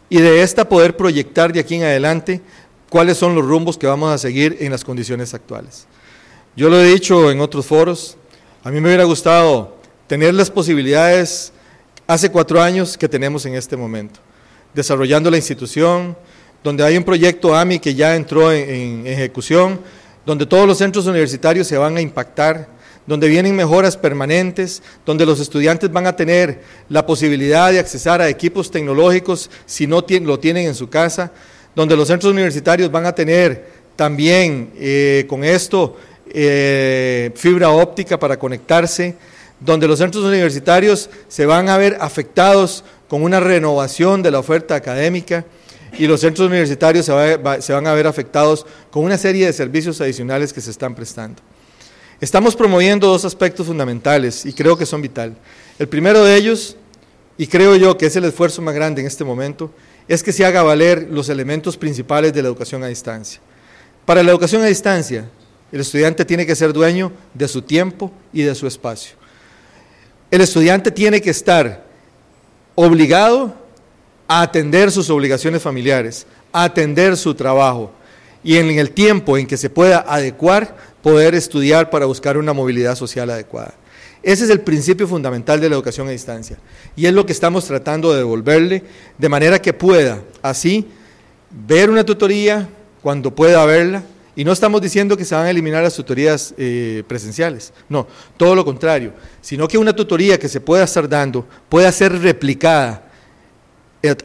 y de esta poder proyectar de aquí en adelante cuáles son los rumbos que vamos a seguir en las condiciones actuales. Yo lo he dicho en otros foros, a mí me hubiera gustado tener las posibilidades hace cuatro años que tenemos en este momento, desarrollando la institución, donde hay un proyecto AMI que ya entró en, ejecución, donde todos los centros universitarios se van a impactar, donde vienen mejoras permanentes, donde los estudiantes van a tener la posibilidad de accesar a equipos tecnológicos si no lo tienen en su casa, donde los centros universitarios van a tener también eh, con esto eh, fibra óptica para conectarse, donde los centros universitarios se van a ver afectados con una renovación de la oferta académica y los centros universitarios se, se van a ver afectados con una serie de servicios adicionales que se están prestando. Estamos promoviendo dos aspectos fundamentales y creo que son vital. El primero de ellos, y creo yo que es el esfuerzo más grande en este momento, es que se haga valer los elementos principales de la educación a distancia. Para la educación a distancia, el estudiante tiene que ser dueño de su tiempo y de su espacio. El estudiante tiene que estar obligado a atender sus obligaciones familiares, a atender su trabajo y en el tiempo en que se pueda adecuar, poder estudiar para buscar una movilidad social adecuada. Ese es el principio fundamental de la educación a distancia y es lo que estamos tratando de devolverle de manera que pueda así ver una tutoría cuando pueda verla, y no estamos diciendo que se van a eliminar las tutorías eh, presenciales, no, todo lo contrario, sino que una tutoría que se pueda estar dando pueda ser replicada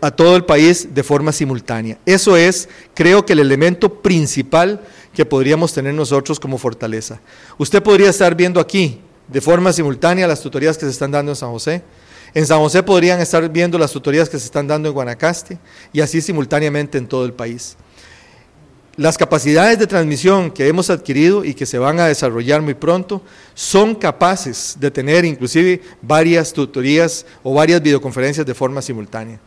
a todo el país de forma simultánea. Eso es, creo que el elemento principal que podríamos tener nosotros como fortaleza. Usted podría estar viendo aquí de forma simultánea las tutorías que se están dando en San José, en San José podrían estar viendo las tutorías que se están dando en Guanacaste y así simultáneamente en todo el país. Las capacidades de transmisión que hemos adquirido y que se van a desarrollar muy pronto son capaces de tener inclusive varias tutorías o varias videoconferencias de forma simultánea.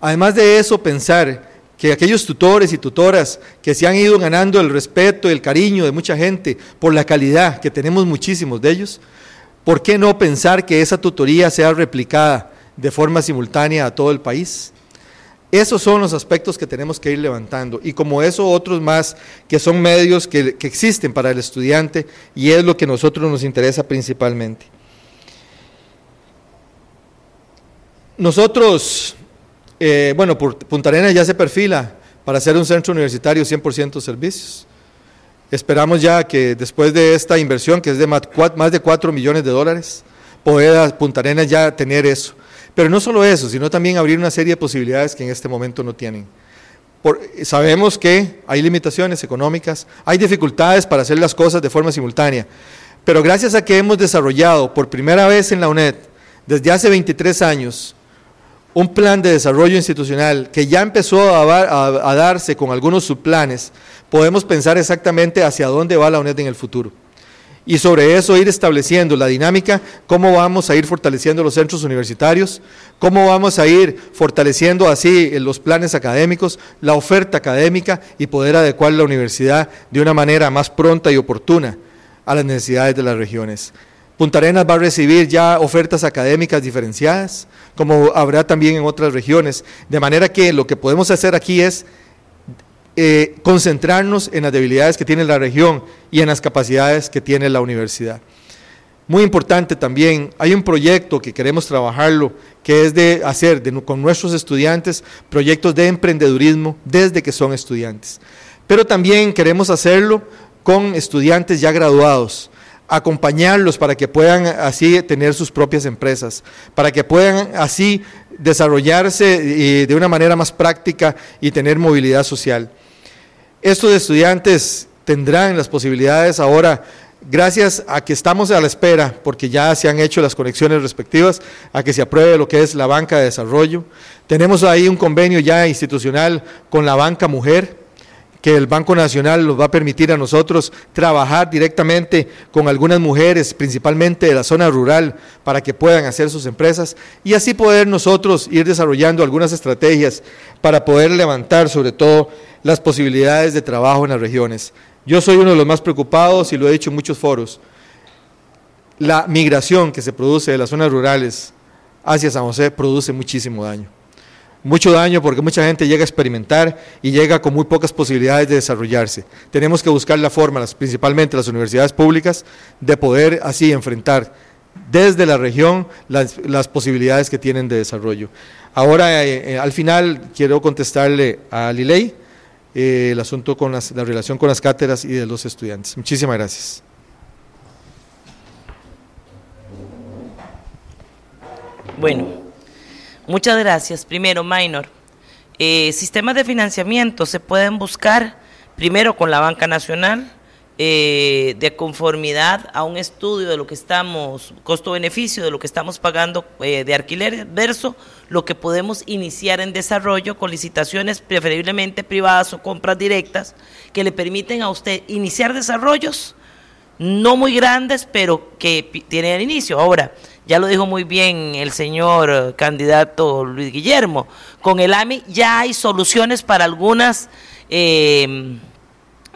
Además de eso, pensar que aquellos tutores y tutoras que se han ido ganando el respeto, y el cariño de mucha gente por la calidad, que tenemos muchísimos de ellos, ¿por qué no pensar que esa tutoría sea replicada de forma simultánea a todo el país? Esos son los aspectos que tenemos que ir levantando y como eso otros más que son medios que, existen para el estudiante y es lo que a nosotros nos interesa principalmente. Nosotros, eh, bueno, Punta Arenas ya se perfila para ser un centro universitario 100% servicios. Esperamos ya que después de esta inversión, que es de más de 4 millones de dólares, pueda Punta Arenas ya tener eso. Pero no solo eso, sino también abrir una serie de posibilidades que en este momento no tienen. sabemos que hay limitaciones económicas, hay dificultades para hacer las cosas de forma simultánea, pero gracias a que hemos desarrollado por primera vez en la UNED, desde hace 23 años, un plan de desarrollo institucional que ya empezó a, a darse con algunos subplanes, podemos pensar exactamente hacia dónde va la UNED en el futuro y sobre eso ir estableciendo la dinámica, cómo vamos a ir fortaleciendo los centros universitarios, cómo vamos a ir fortaleciendo así eh, los planes académicos, la oferta académica y poder adecuar la universidad de una manera más pronta y oportuna a las necesidades de las regiones. Punta Arenas va a recibir ya ofertas académicas diferenciadas, como habrá también en otras regiones, de manera que lo que podemos hacer aquí es eh, concentrarnos en las debilidades que tiene la región y en las capacidades que tiene la universidad. Muy importante también, hay un proyecto que queremos trabajarlo, que es de hacer con nuestros estudiantes proyectos de emprendedurismo desde que son estudiantes. Pero también queremos hacerlo con estudiantes ya graduados, acompañarlos para que puedan así tener sus propias empresas, para que puedan así desarrollarse eh, de una manera más práctica y tener movilidad social. Estos estudiantes tendrán las posibilidades ahora, gracias a que estamos a la espera, porque ya se han hecho las conexiones respectivas, a que se apruebe lo que es la banca de desarrollo. Tenemos ahí un convenio ya institucional con la banca mujer, que el Banco Nacional nos va a permitir a nosotros trabajar directamente con algunas mujeres, principalmente de la zona rural, para que puedan hacer sus empresas y así poder nosotros ir desarrollando algunas estrategias para poder levantar sobre todo las posibilidades de trabajo en las regiones. Yo soy uno de los más preocupados y lo he dicho en muchos foros. La migración que se produce de las zonas rurales hacia San José produce muchísimo daño mucho daño porque mucha gente llega a experimentar y llega con muy pocas posibilidades de desarrollarse. Tenemos que buscar la forma, principalmente las universidades públicas, de poder así enfrentar desde la región las, posibilidades que tienen de desarrollo. Ahora, eh, eh, al final, quiero contestarle a Liley eh, el asunto con la relación con las cátedras y de los estudiantes. Muchísimas gracias. Bueno, Muchas gracias. Primero, Minor. Eh, sistemas de financiamiento se pueden buscar primero con la banca nacional, eh, de conformidad a un estudio de lo que estamos, costo-beneficio de lo que estamos pagando eh, de alquiler verso lo que podemos iniciar en desarrollo con licitaciones preferiblemente privadas o compras directas que le permiten a usted iniciar desarrollos no muy grandes, pero que tienen inicio. Ahora, ya lo dijo muy bien el señor candidato Luis Guillermo. Con el AMI ya hay soluciones para algunos em,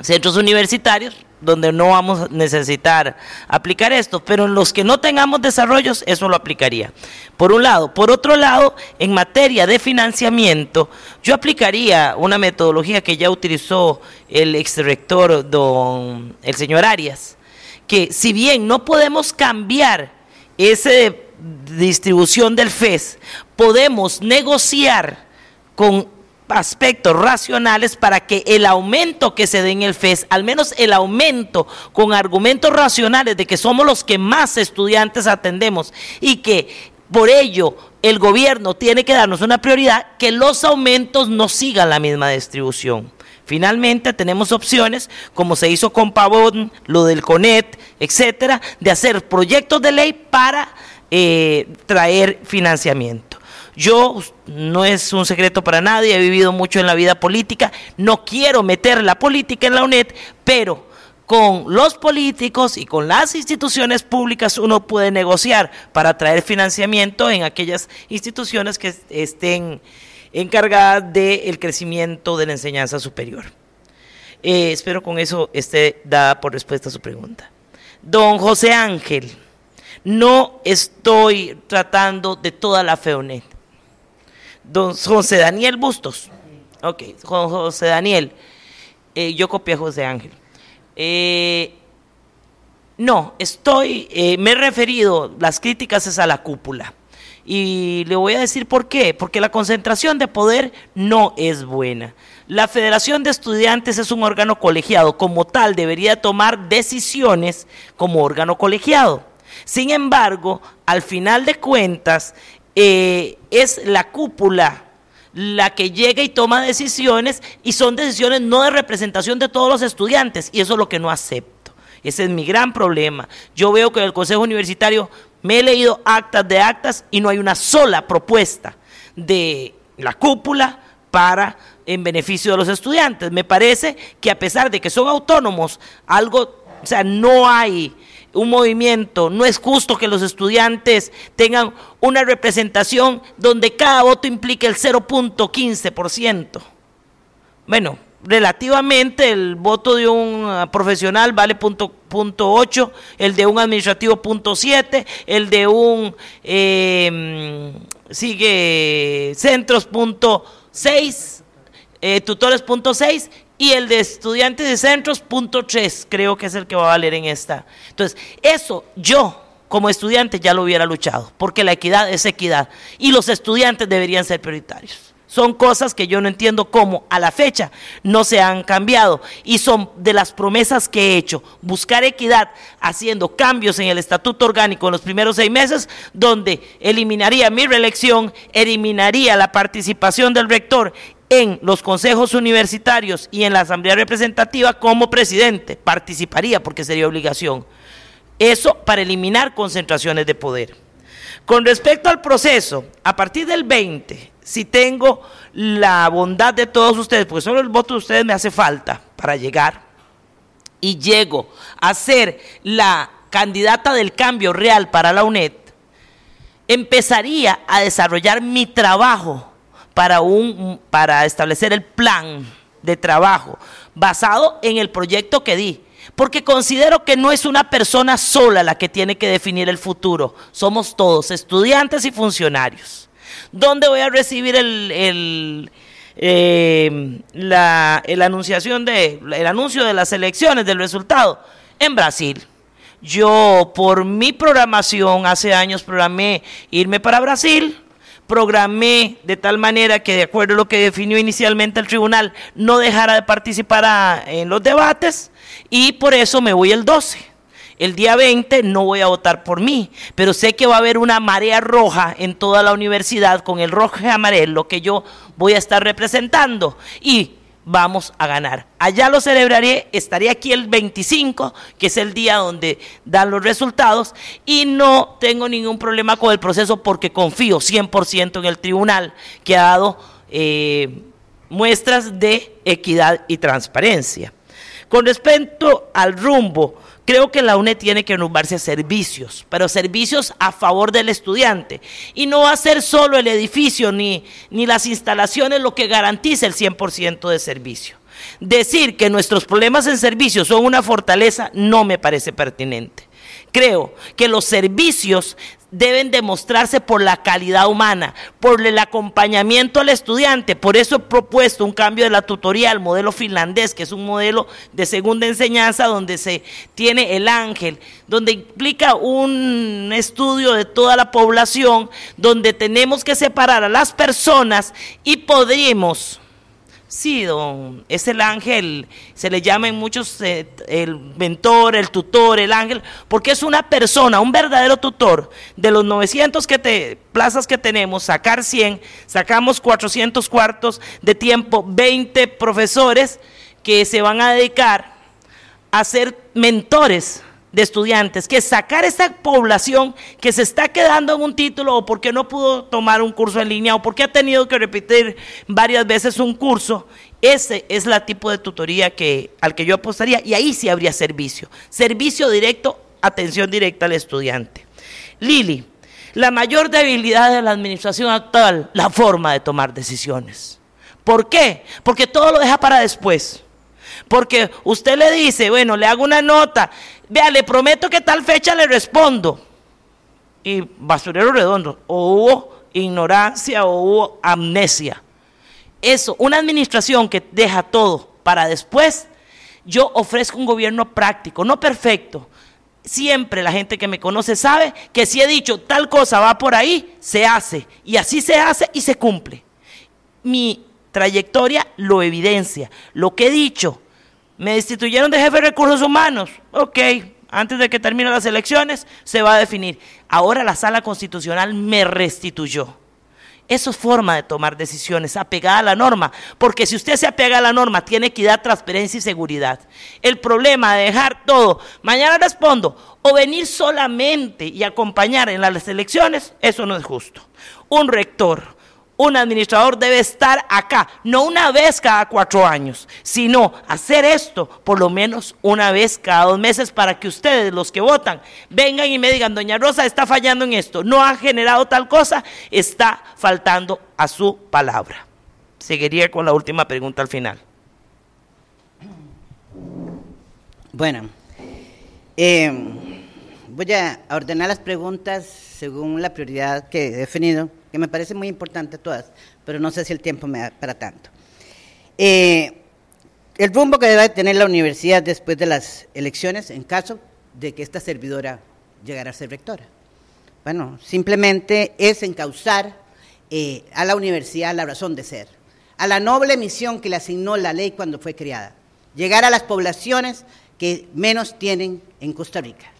centros universitarios donde no vamos a necesitar aplicar esto, pero en los que no tengamos desarrollos, eso lo aplicaría. Por un lado. Por otro lado, en materia de financiamiento, yo aplicaría una metodología que ya utilizó el exrector, don, el señor Arias, que si bien no podemos cambiar esa distribución del FES, podemos negociar con aspectos racionales para que el aumento que se dé en el FES, al menos el aumento con argumentos racionales de que somos los que más estudiantes atendemos y que por ello el gobierno tiene que darnos una prioridad, que los aumentos no sigan la misma distribución. Finalmente tenemos opciones, como se hizo con Pavón, lo del CONET, etcétera, de hacer proyectos de ley para eh, traer financiamiento. Yo no es un secreto para nadie, he vivido mucho en la vida política, no quiero meter la política en la UNED, pero con los políticos y con las instituciones públicas uno puede negociar para traer financiamiento en aquellas instituciones que estén encargada del crecimiento de la enseñanza superior. Eh, espero con eso esté dada por respuesta a su pregunta. Don José Ángel, no estoy tratando de toda la FEONET. Don José Daniel Bustos. Ok, don José Daniel. Eh, yo copié a José Ángel. Eh, no, estoy, me he referido, las críticas es a la cúpula. Y le voy a decir por qué. Porque la concentración de poder no es buena. La Federación de Estudiantes es un órgano colegiado. Como tal, debería tomar decisiones como órgano colegiado. Sin embargo, al final de cuentas, eh, es la cúpula la que llega y toma decisiones y son decisiones no de representación de todos los estudiantes y eso es lo que no acepto. Ese es mi gran problema. Yo veo que el Consejo Universitario me he leído actas de actas y no hay una sola propuesta de la cúpula para en beneficio de los estudiantes. Me parece que a pesar de que son autónomos, algo, o sea, no hay un movimiento, no es justo que los estudiantes tengan una representación donde cada voto implique el 0.15%. Bueno, relativamente el voto de un uh, profesional vale punto, 8, el de un administrativo punto 7, el de un em, sigue centros punto 6, eh, tutores punto 6 y el de estudiantes de centros punto 3, creo que es el que va a valer en esta. Entonces, eso yo como estudiante ya lo hubiera luchado, porque la equidad es equidad y los estudiantes deberían ser prioritarios. Son cosas que yo no entiendo cómo a la fecha no se han cambiado y son de las promesas que he hecho. Buscar equidad haciendo cambios en el estatuto orgánico en los primeros seis meses, donde eliminaría mi reelección, eliminaría la participación del rector en los consejos universitarios y en la asamblea representativa como presidente. Participaría porque sería obligación. Eso para eliminar concentraciones de poder. Con respecto al proceso, a partir del 20 si tengo la bondad de todos ustedes, porque solo el voto de ustedes me hace falta para llegar, y llego a ser la candidata del cambio real para la UNED, empezaría a desarrollar mi trabajo para, un, para establecer el plan de trabajo basado en el proyecto que di. Porque considero que no es una persona sola la que tiene que definir el futuro. Somos todos, estudiantes y funcionarios. ¿Dónde voy a recibir el, eh, la, anunciación de, el anuncio de las elecciones, del resultado? En Brasil. Yo, por mi programación, hace años programé irme para Brasil, programé de tal manera que, de acuerdo a lo que definió inicialmente el tribunal, no dejara de participar ah, en los debates y por eso me voy el 12 el día 20 no voy a votar por mí, pero sé que va a haber una marea roja en toda la universidad con el rojo y amarillo que yo voy a estar representando y vamos a ganar. Allá lo celebraré, estaré aquí el 25, que es el día donde dan los resultados y no tengo ningún problema con el proceso porque confío 100% en el tribunal que ha dado eh, muestras de equidad y transparencia. Con respecto al rumbo, Creo que la UNED tiene que a servicios, pero servicios a favor del estudiante. Y no va a ser solo el edificio ni, ni las instalaciones lo que garantice el 100% de servicio. Decir que nuestros problemas en servicios son una fortaleza no me parece pertinente creo que los servicios deben demostrarse por la calidad humana, por el acompañamiento al estudiante. Por eso he propuesto un cambio de la tutoría modelo finlandés, que es un modelo de segunda enseñanza donde se tiene el ángel, donde implica un estudio de toda la población, donde tenemos que separar a las personas y podríamos Sí, don, es el ángel, se le llama en muchos eh, el mentor, el tutor, el ángel, porque es una persona, un verdadero tutor. De los 900 que te, plazas que tenemos, sacar 100, sacamos 400 cuartos de tiempo, 20 profesores que se van a dedicar a ser mentores de estudiantes, que sacar esa población que se está quedando en un título o porque no pudo tomar un curso en línea o porque ha tenido que repetir varias veces un curso, ese es el tipo de tutoría que, al que yo apostaría y ahí sí habría servicio. Servicio directo, atención directa al estudiante. Lili, la mayor debilidad de la administración actual, la forma de tomar decisiones. ¿Por qué? Porque todo lo deja para después. Porque usted le dice, bueno, le hago una nota, vea, le prometo que tal fecha le respondo. Y basurero redondo, o hubo ignorancia o hubo amnesia. Eso, una administración que deja todo para después, yo ofrezco un gobierno práctico, no perfecto. Siempre la gente que me conoce sabe que si he dicho tal cosa va por ahí, se hace. Y así se hace y se cumple. Mi trayectoria lo evidencia. Lo que he dicho me destituyeron de jefe de recursos humanos. Ok, antes de que terminen las elecciones se va a definir. Ahora la sala constitucional me restituyó. Eso es forma de tomar decisiones apegada a la norma, porque si usted se apega a la norma, tiene que dar transparencia y seguridad. El problema de dejar todo, mañana respondo, o venir solamente y acompañar en las elecciones, eso no es justo. Un rector, un administrador debe estar acá, no una vez cada cuatro años, sino hacer esto por lo menos una vez cada dos meses para que ustedes, los que votan, vengan y me digan, doña Rosa está fallando en esto, no ha generado tal cosa, está faltando a su palabra. Seguiría con la última pregunta al final. Bueno, em, voy a ordenar las preguntas según la prioridad que he definido que me parece muy importante todas, pero no sé si el tiempo me da para tanto. Eh, el rumbo que debe tener la universidad después de las elecciones, en caso de que esta servidora llegara a ser rectora. Bueno, simplemente es encauzar eh, a la universidad la razón de ser, a la noble misión que le asignó la ley cuando fue creada, llegar a las poblaciones que menos tienen en Costa Rica.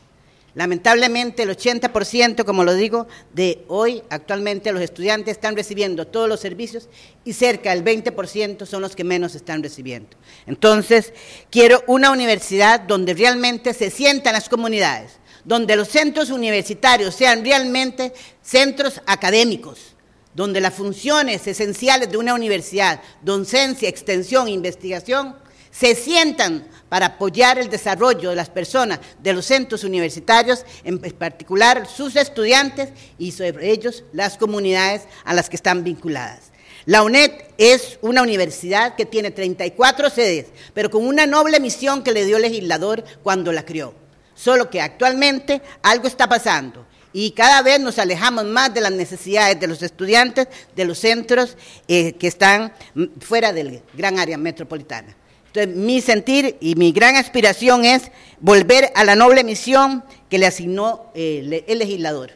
Lamentablemente el 80%, como lo digo, de hoy actualmente los estudiantes están recibiendo todos los servicios y cerca del 20% son los que menos están recibiendo. Entonces, quiero una universidad donde realmente se sientan las comunidades, donde los centros universitarios sean realmente centros académicos donde las funciones esenciales de una universidad, docencia, extensión, investigación, se sientan para apoyar el desarrollo de las personas de los centros universitarios, en particular sus estudiantes y sobre ellos las comunidades a las que están vinculadas. La UNED es una universidad que tiene 34 sedes, pero con una noble misión que le dio el legislador cuando la crió, Solo que actualmente algo está pasando y cada vez nos alejamos más de las necesidades de los estudiantes de los centros eh, que están mm, fuera del gran área metropolitana. Entonces, mi sentir y mi gran aspiración es volver a la noble misión que le asignó eh, el legislador.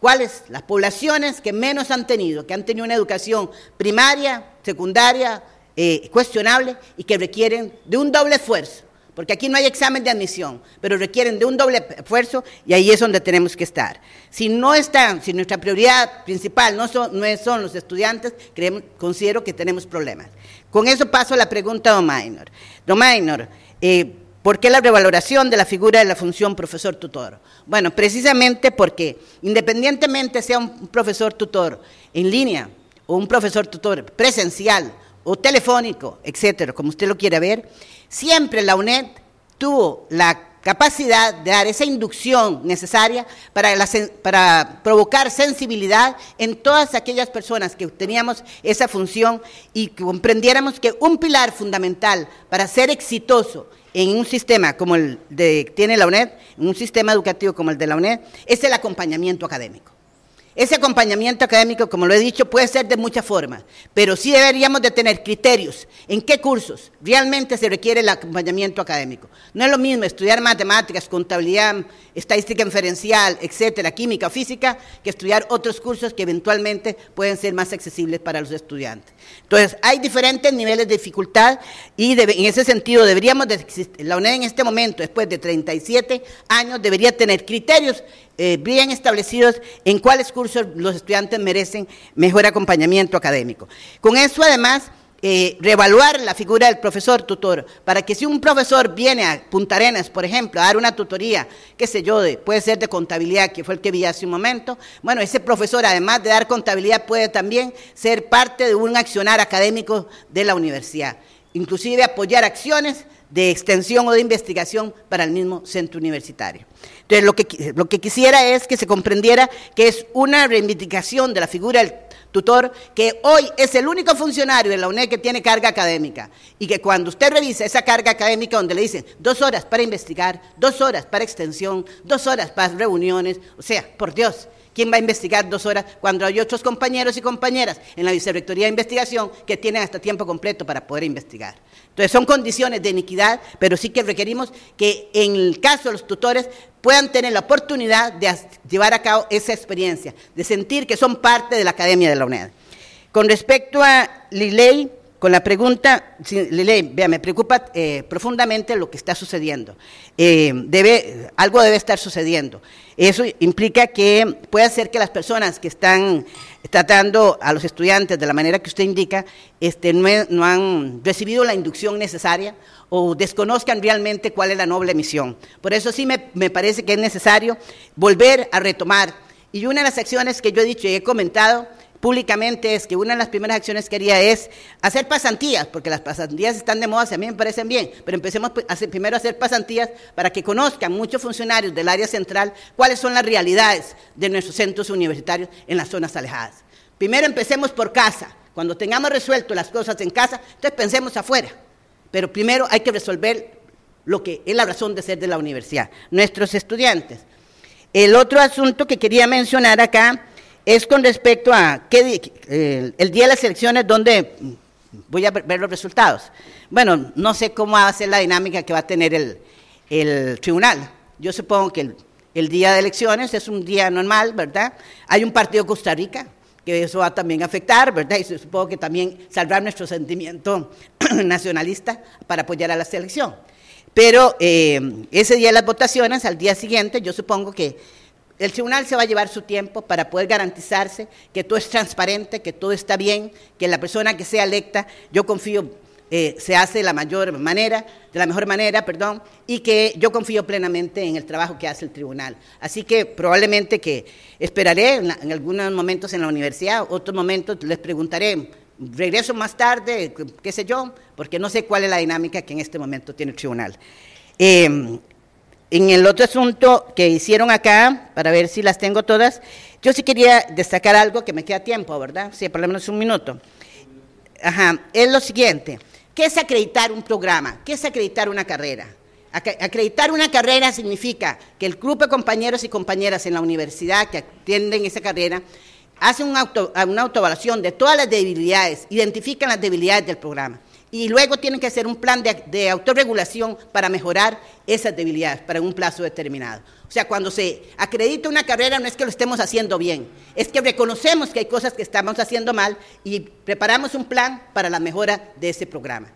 ¿Cuáles? Las poblaciones que menos han tenido, que han tenido una educación primaria, secundaria, eh, cuestionable y que requieren de un doble esfuerzo, porque aquí no hay examen de admisión, pero requieren de un doble esfuerzo y ahí es donde tenemos que estar. Si no están, si nuestra prioridad principal no son, los estudiantes, considero que tenemos problemas. Con eso paso a la pregunta a minor. Maynor. minor. Eh, ¿por qué la revaloración de la figura de la función profesor tutor? Bueno, precisamente porque independientemente sea un profesor tutor en línea o un profesor tutor presencial o telefónico, etcétera, como usted lo quiera ver, siempre la UNED tuvo la capacidad de dar esa inducción necesaria para, para provocar sensibilidad en todas aquellas personas que teníamos esa función y que comprendiéramos que un pilar fundamental para ser exitoso en un sistema como el que tiene la UNED, en un sistema educativo como el de la UNED, es el acompañamiento académico. Ese acompañamiento académico, como lo he dicho, puede ser de muchas formas, pero sí deberíamos de tener criterios en qué cursos realmente se requiere el acompañamiento académico. No es lo mismo estudiar matemáticas, contabilidad, estadística inferencial, etcétera, química o física, que estudiar otros cursos que eventualmente pueden ser más accesibles para los estudiantes. Entonces, hay diferentes niveles de dificultad y en ese sentido deberíamos la UNED en este momento, después de 37 años, debería tener criterios eh, bien establecidos en cuáles cursos los estudiantes merecen mejor acompañamiento académico. Con eso, además, eh, reevaluar la figura del profesor tutor, para que si un profesor viene a Punta Arenas, por ejemplo, a dar una tutoría, qué sé yo, puede ser de contabilidad, que fue el que vi hace un momento, bueno, ese profesor, además de dar contabilidad, puede también ser parte de un accionar académico de la universidad, inclusive apoyar acciones de extensión o de investigación para el mismo centro universitario. Entonces, lo que, lo que quisiera es que se comprendiera que es una reivindicación de la figura del tutor, que hoy es el único funcionario de la UNED que tiene carga académica, y que cuando usted revisa esa carga académica donde le dicen dos horas para investigar, dos horas para extensión, dos horas para reuniones, o sea, por Dios, ¿Quién va a investigar dos horas cuando hay otros compañeros y compañeras en la Vicerrectoría de Investigación que tienen hasta tiempo completo para poder investigar? Entonces son condiciones de iniquidad, pero sí que requerimos que en el caso de los tutores puedan tener la oportunidad de llevar a cabo esa experiencia, de sentir que son parte de la Academia de la UNED. Con respecto a Liley, con la pregunta, Lele, vea, me preocupa eh, profundamente lo que está sucediendo. Eh, algo debe estar sucediendo. Eso implica que puede ser que las personas que están tratando a los estudiantes de la manera que usted indica, este, no, han recibido la inducción necesaria o desconozcan realmente cuál es la noble misión. Por eso sí me, me parece que es necesario volver a retomar. Y una de las acciones que yo he dicho y he comentado públicamente es que una de las primeras acciones que haría es hacer pasantías, porque las pasantías están de moda, si a mí me parecen bien, pero empecemos pues, a hacer, primero a hacer pasantías para que conozcan muchos funcionarios del área central cuáles son las realidades de nuestros centros universitarios en las zonas alejadas. Primero empecemos por casa. Cuando tengamos resuelto las cosas en casa, entonces pensemos afuera. Pero primero hay que resolver lo que es la razón de ser de la universidad, nuestros estudiantes. El otro asunto que quería mencionar acá es con respecto a que el día de las elecciones, donde voy a ver los resultados. Bueno, no sé cómo va a ser la dinámica que va a tener el, tribunal. Yo supongo que el, día de elecciones es un día normal, ¿verdad? Hay un partido Costa Rica, que eso va a también a afectar, ¿verdad? Y supongo que también salvar nuestro sentimiento nacionalista para apoyar a la selección. Pero eh, ese día de las votaciones, al día siguiente, yo supongo que el tribunal se va a llevar su tiempo para poder garantizarse que todo es transparente, que todo está bien, que la persona que sea electa, yo confío, eh, se hace de la mayor manera, de la mejor manera, perdón, y que yo confío plenamente en el trabajo que hace el tribunal. Así que probablemente que esperaré en, algunos momentos en la universidad, otros momentos les preguntaré regreso más tarde, qué sé yo, porque no sé cuál es la dinámica que en este momento tiene el tribunal. Eh, en el otro asunto que hicieron acá, para ver si las tengo todas, yo sí quería destacar algo que me queda tiempo, ¿verdad? Sí, por lo menos un minuto. Ajá, es lo siguiente. ¿Qué es acreditar un programa? ¿Qué es acreditar una carrera? Acreditar una carrera significa que el grupo de compañeros y compañeras en la universidad que atienden esa carrera hacen una, una autoevaluación de todas las debilidades, identifican las debilidades del programa y luego tienen que hacer un plan de, de, autorregulación para mejorar esas debilidades para un plazo determinado. O sea, cuando se acredita una carrera no es que lo estemos haciendo bien, es que reconocemos que hay cosas que estamos haciendo mal y preparamos un plan para la mejora de ese programa.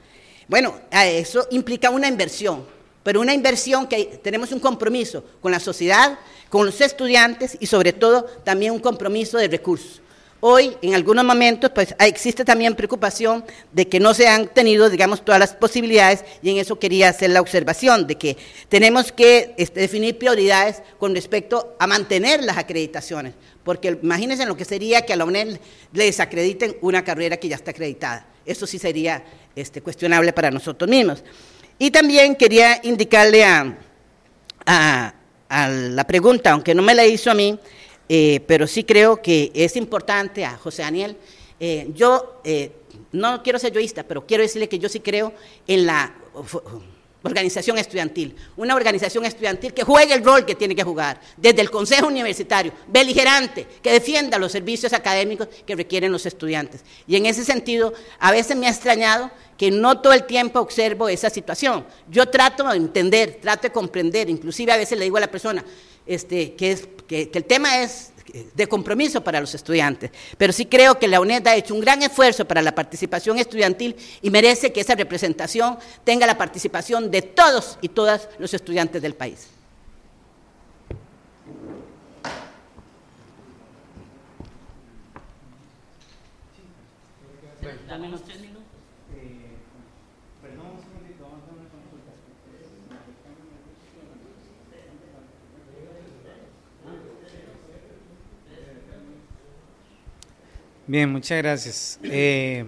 Bueno, eso implica una inversión, pero una inversión que tenemos un compromiso con la sociedad, con los estudiantes y sobre todo también un compromiso de recursos. Hoy, en algunos momentos, pues ah, existe también preocupación de que no se han tenido, digamos, todas las posibilidades y en eso quería hacer la observación de que tenemos que este, definir prioridades con respecto a mantener las acreditaciones, porque imagínense lo que sería que a la UNED les acrediten una carrera que ya está acreditada. Eso sí sería este, cuestionable para nosotros mismos. Y también quería indicarle a, a la pregunta, aunque no me la hizo a mí, eh, pero sí creo que es importante a José Daniel. Eh, yo eh, no quiero ser yoísta, pero quiero decirle que yo sí creo en la organización estudiantil, una organización estudiantil que juegue el rol que tiene que jugar, desde el Consejo Universitario, beligerante, que defienda los servicios académicos que requieren los estudiantes. Y en ese sentido, a veces me ha extrañado que no todo el tiempo observo esa situación. Yo trato de entender, trato de comprender, inclusive a veces le digo a la persona, este, que, es, que, el tema es de compromiso para los estudiantes. Pero sí creo que la UNED ha hecho un gran esfuerzo para la participación estudiantil y merece que esa representación tenga la participación de todos y todas los estudiantes del país. Bien, muchas gracias. Eh,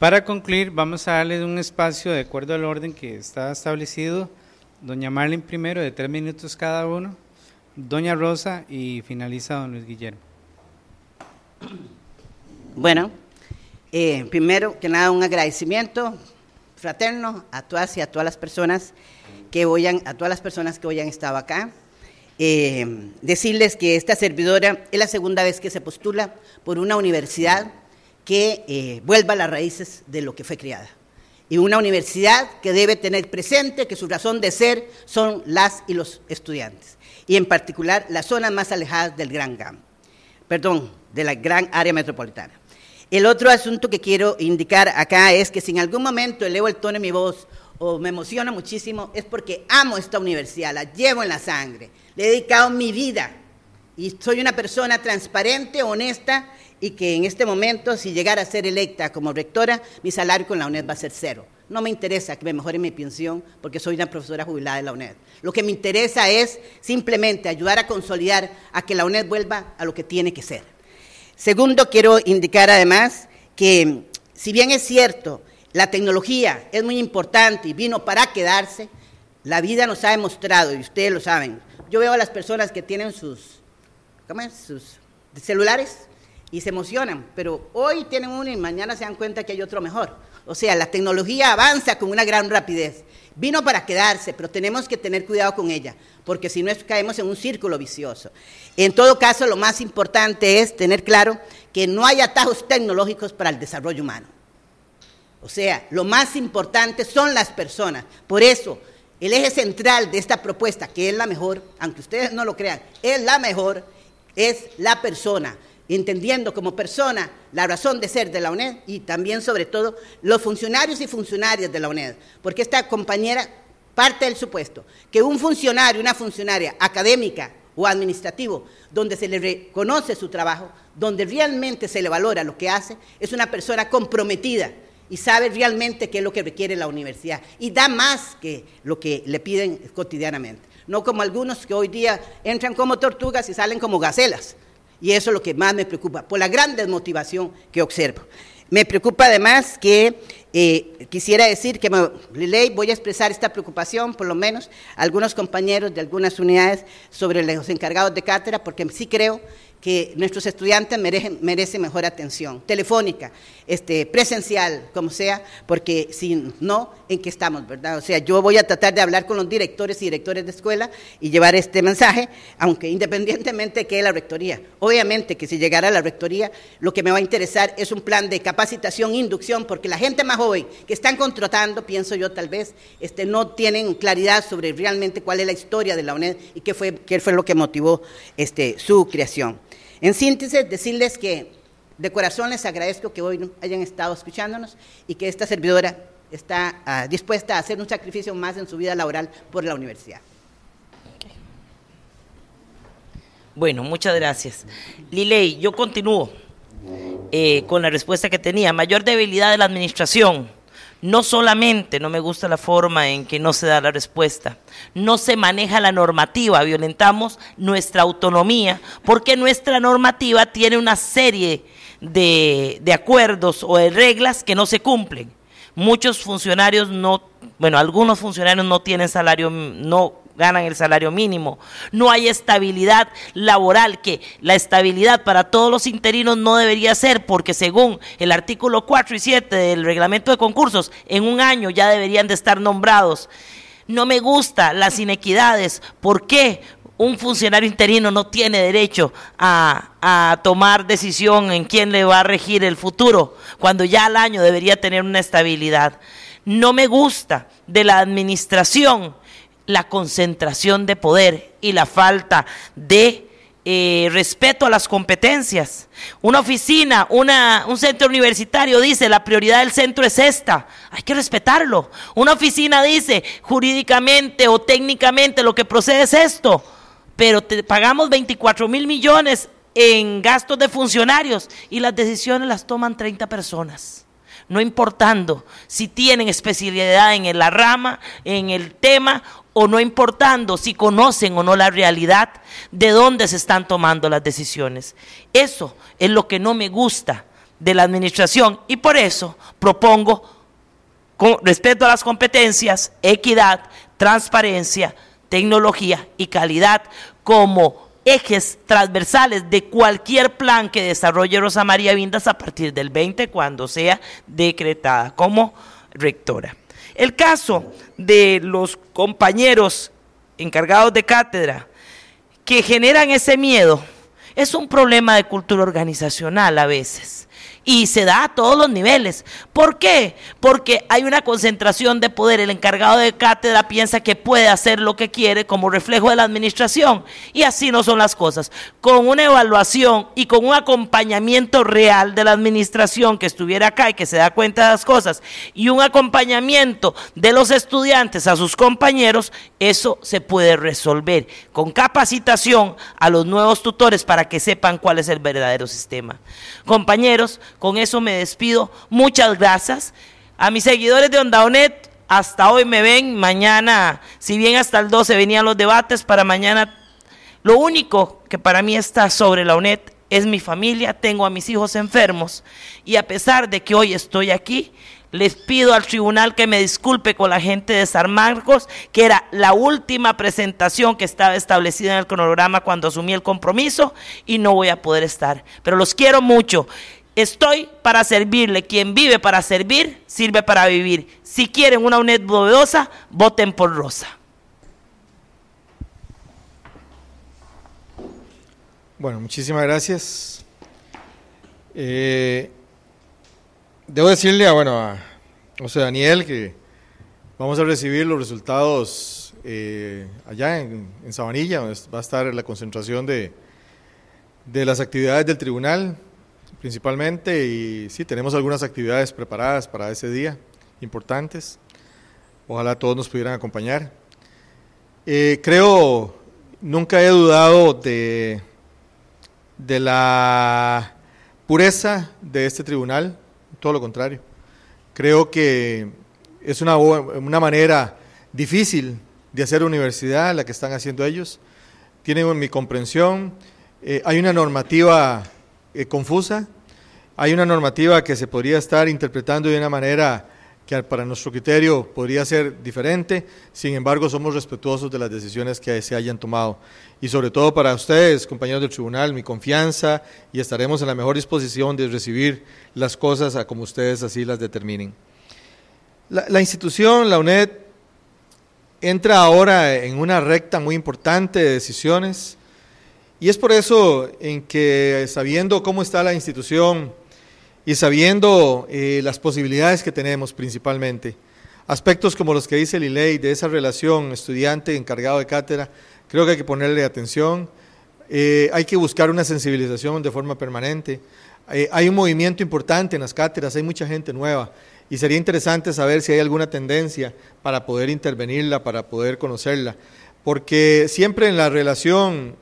para concluir, vamos a darle un espacio de acuerdo al orden que está establecido. Doña Marlene primero, de tres minutos cada uno. Doña Rosa y finaliza don Luis Guillermo. Bueno, eh, primero que nada un agradecimiento fraterno a todas y a todas las personas que hoy a todas las personas que hoy han estado acá. Eh, decirles que esta servidora es la segunda vez que se postula por una universidad que eh, vuelva a las raíces de lo que fue creada. Y una universidad que debe tener presente que su razón de ser son las y los estudiantes, y en particular las zonas más alejadas del Gran GAM, perdón, de la gran área metropolitana. El otro asunto que quiero indicar acá es que si en algún momento elevo el tono de mi voz o me emociona muchísimo es porque amo esta universidad, la llevo en la sangre, le he dedicado mi vida y soy una persona transparente, honesta y que en este momento, si llegara a ser electa como rectora, mi salario con la UNED va a ser cero. No me interesa que me mejoren mi pensión porque soy una profesora jubilada de la UNED. Lo que me interesa es simplemente ayudar a consolidar a que la UNED vuelva a lo que tiene que ser. Segundo, quiero indicar además que si bien es cierto la tecnología es muy importante y vino para quedarse. La vida nos ha demostrado, y ustedes lo saben. Yo veo a las personas que tienen sus, sus celulares y se emocionan, pero hoy tienen uno y mañana se dan cuenta que hay otro mejor. O sea, la tecnología avanza con una gran rapidez. Vino para quedarse, pero tenemos que tener cuidado con ella, porque si no caemos en un círculo vicioso. En todo caso, lo más importante es tener claro que no hay atajos tecnológicos para el desarrollo humano. O sea, lo más importante son las personas. Por eso, el eje central de esta propuesta, que es la mejor, aunque ustedes no lo crean, es la mejor, es la persona, entendiendo como persona la razón de ser de la UNED y también sobre todo los funcionarios y funcionarias de la UNED, porque esta compañera parte del supuesto que un funcionario, una funcionaria académica o administrativo, donde se le reconoce su trabajo, donde realmente se le valora lo que hace, es una persona comprometida y sabe realmente qué es lo que requiere la universidad y da más que lo que le piden cotidianamente. No como algunos que hoy día entran como tortugas y salen como gacelas. Y eso es lo que más me preocupa, por la gran desmotivación que observo. Me preocupa además que eh, quisiera decir que, voy a expresar esta preocupación, por lo menos, algunos compañeros de algunas unidades sobre los encargados de cátedra, porque sí creo que nuestros estudiantes merecen, merecen mejor atención. Telefónica, este, presencial, como sea, porque si no, ¿en qué estamos, verdad? O sea, yo voy a tratar de hablar con los directores y directores de escuela y llevar este mensaje, aunque independientemente que la rectoría. Obviamente que si llegara a la rectoría, lo que me va a interesar es un plan de capacitación, inducción, porque la gente más joven que están contratando, pienso yo tal vez, este, no tienen claridad sobre realmente cuál es la historia de la UNED y qué fue, qué fue lo que motivó este, su creación. En síntesis, decirles que de corazón les agradezco que hoy hayan estado escuchándonos y que esta servidora está ah, dispuesta a hacer un sacrificio más en su vida laboral por la universidad. Bueno, muchas gracias. Liley, yo continúo eh, con la respuesta que tenía. Mayor debilidad de la administración. No solamente no me gusta la forma en que no se da la respuesta, no se maneja la normativa, violentamos nuestra autonomía, porque nuestra normativa tiene una serie de, acuerdos o de reglas que no se cumplen. Muchos funcionarios no, bueno, algunos funcionarios no tienen salario, no ganan el salario mínimo. No hay estabilidad laboral, que la estabilidad para todos los interinos no debería ser, porque según el artículo 4 y 7 del reglamento de concursos, en un año ya deberían de estar nombrados. No me gusta las inequidades. ¿Por qué? un funcionario interino no tiene derecho a, tomar decisión en quién le va a regir el futuro, cuando ya al año debería tener una estabilidad. No me gusta de la administración la concentración de poder y la falta de eh, respeto a las competencias. Una oficina, una, un centro universitario dice, la prioridad del centro es esta, hay que respetarlo. Una oficina dice, jurídicamente o técnicamente lo que procede es esto pero pagamos 24 mil millones en gastos de funcionarios y las decisiones las toman 30 personas. No importando si tienen especialidad en la rama, en el tema o no importando si conocen o no la realidad de dónde se están tomando las decisiones. Eso es lo que no me gusta de la administración y por eso propongo, con respecto a las competencias, equidad, transparencia, tecnología y calidad como ejes transversales de cualquier plan que desarrolle Rosa María Vindas a partir del 20 cuando sea decretada como rectora. El caso de los compañeros encargados de cátedra que generan ese miedo es un problema de cultura organizacional a veces. Y se da a todos los niveles. ¿Por qué? Porque hay una concentración de poder. El encargado de cátedra piensa que puede hacer lo que quiere como reflejo de la administración. Y así no son las cosas. Con una evaluación y con un acompañamiento real de la administración que estuviera acá y que se da cuenta de las cosas, y un acompañamiento de los estudiantes a sus compañeros, eso se puede resolver. Con capacitación a los nuevos tutores para que sepan cuál es el verdadero sistema. Compañeros, con eso me despido. Muchas gracias. A mis seguidores de OndaOnet, hasta hoy me ven. Mañana, si bien hasta el 12 venían los debates, para mañana lo único que para mí está sobre la onet es mi familia, tengo a mis hijos enfermos y a pesar de que hoy estoy aquí, les pido al tribunal que me disculpe con la gente de San Marcos, que era la última presentación que estaba establecida en el cronograma cuando asumí el compromiso y no voy a poder estar. Pero los quiero mucho. Estoy para servirle. Quien vive para servir, sirve para vivir. Si quieren una UNED bovedosa, voten por Rosa. Bueno, muchísimas gracias. Eh, debo decirle a, bueno, a José Daniel que vamos a recibir los resultados eh, allá en, en, Sabanilla, donde va a estar la concentración de, las actividades del tribunal principalmente y sí, tenemos algunas actividades preparadas para ese día, importantes. Ojalá todos nos pudieran acompañar. Eh, creo, nunca he dudado de, de la pureza de este tribunal, todo lo contrario. Creo que es una, manera difícil de hacer universidad la que están haciendo ellos. Tienen mi comprensión, eh, hay una normativa eh, confusa, hay una normativa que se podría estar interpretando de una manera para nuestro criterio podría ser diferente, sin embargo somos respetuosos de las decisiones que se hayan tomado. Y sobre todo para ustedes, compañeros del tribunal, mi confianza y estaremos en la mejor disposición de recibir las cosas a como ustedes así las determinen. La, la institución, la UNED, entra ahora en una recta muy importante de decisiones y es por eso en que sabiendo cómo está la institución, y sabiendo eh, las posibilidades que tenemos principalmente. Aspectos como los que dice Liley de esa relación estudiante-encargado de cátedra, creo que hay que ponerle atención. Eh, hay que buscar una sensibilización de forma permanente. Eh, hay un movimiento importante en las cátedras, hay mucha gente nueva y sería interesante saber si hay alguna tendencia para poder intervenirla, para poder conocerla. Porque siempre en la relación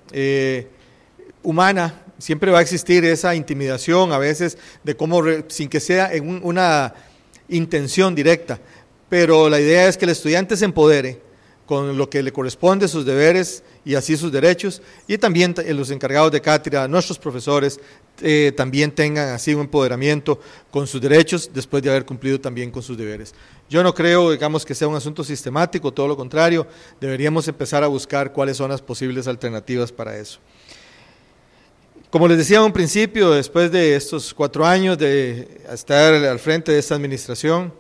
humana Siempre va a existir esa intimidación a veces de cómo, sin que sea en una intención directa, pero la idea es que el estudiante se empodere con lo que le corresponde, sus deberes y así sus derechos, y también eh, los encargados de cátedra, nuestros profesores, eh, también tengan así un empoderamiento con sus derechos después de haber cumplido también con sus deberes. Yo no creo, digamos, que sea un asunto sistemático, todo lo contrario, deberíamos empezar a buscar cuáles son las posibles alternativas para eso. Como les decía a un principio, después de estos cuatro años de estar al frente de esta administración,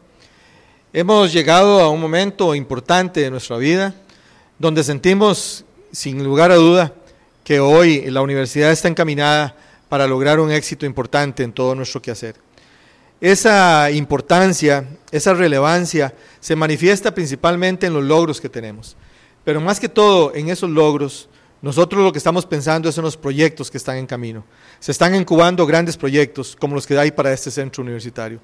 hemos llegado a un momento importante de nuestra vida donde sentimos, sin lugar a duda, que hoy la universidad está encaminada para lograr un éxito importante en todo nuestro quehacer. Esa importancia, esa relevancia se manifiesta principalmente en los logros que tenemos, pero más que todo en esos logros nosotros lo que estamos pensando son los proyectos que están en camino. Se están incubando grandes proyectos como los que hay para este centro universitario.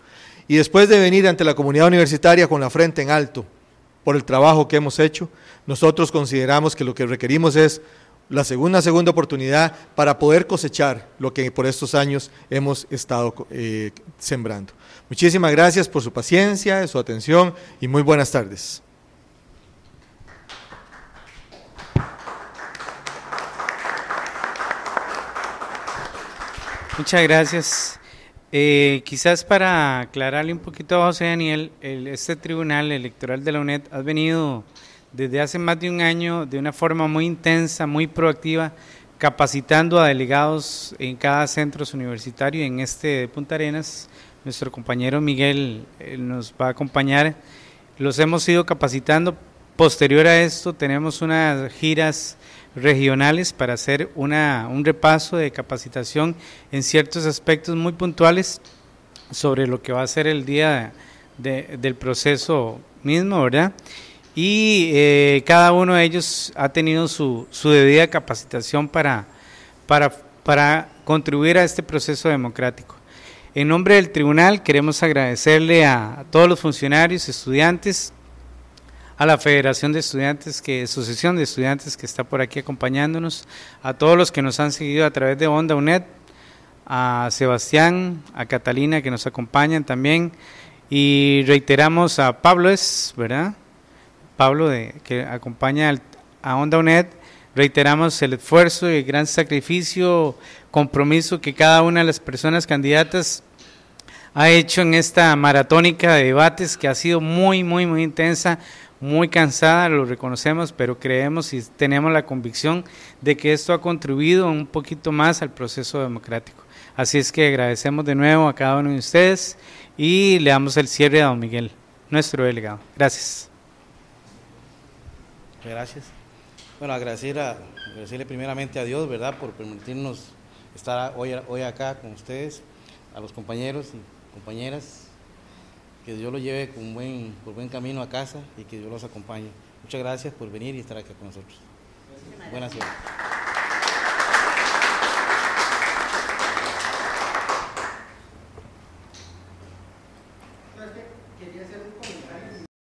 Y después de venir ante la comunidad universitaria con la frente en alto por el trabajo que hemos hecho, nosotros consideramos que lo que requerimos es la segunda, segunda oportunidad para poder cosechar lo que por estos años hemos estado eh, sembrando. Muchísimas gracias por su paciencia, su atención y muy buenas tardes. Muchas gracias. Eh, quizás para aclararle un poquito a José Daniel, este tribunal electoral de la UNED ha venido desde hace más de un año de una forma muy intensa, muy proactiva, capacitando a delegados en cada centro universitario, en este de Punta Arenas. Nuestro compañero Miguel nos va a acompañar. Los hemos ido capacitando. Posterior a esto tenemos unas giras regionales para hacer una, un repaso de capacitación en ciertos aspectos muy puntuales sobre lo que va a ser el día del proceso mismo, ¿verdad? Y eh, cada uno de ellos ha tenido su, su debida capacitación para, para, para contribuir a este proceso democrático. En nombre del tribunal queremos agradecerle a, a todos los funcionarios, estudiantes, a la Federación de Estudiantes, que Asociación de Estudiantes que está por aquí acompañándonos, a todos los que nos han seguido a través de Onda UNED, a Sebastián, a Catalina que nos acompañan también y reiteramos a Pablo es, ¿verdad? Pablo de, que acompaña a Onda UNED. Reiteramos el esfuerzo y el gran sacrificio, compromiso que cada una de las personas candidatas ha hecho en esta maratónica de debates que ha sido muy, muy, muy intensa muy cansada, lo reconocemos, pero creemos y tenemos la convicción de que esto ha contribuido un poquito más al proceso democrático. Así es que agradecemos de nuevo a cada uno de ustedes y le damos el cierre a don Miguel, nuestro delegado. Gracias. Gracias. Bueno, agradecer a, agradecerle primeramente a Dios, ¿verdad?, por permitirnos estar hoy, hoy acá con ustedes, a los compañeros y compañeras que Dios lo lleve por buen camino a casa y que Dios los acompañe. Muchas gracias por venir y estar acá con nosotros. Buenas noches.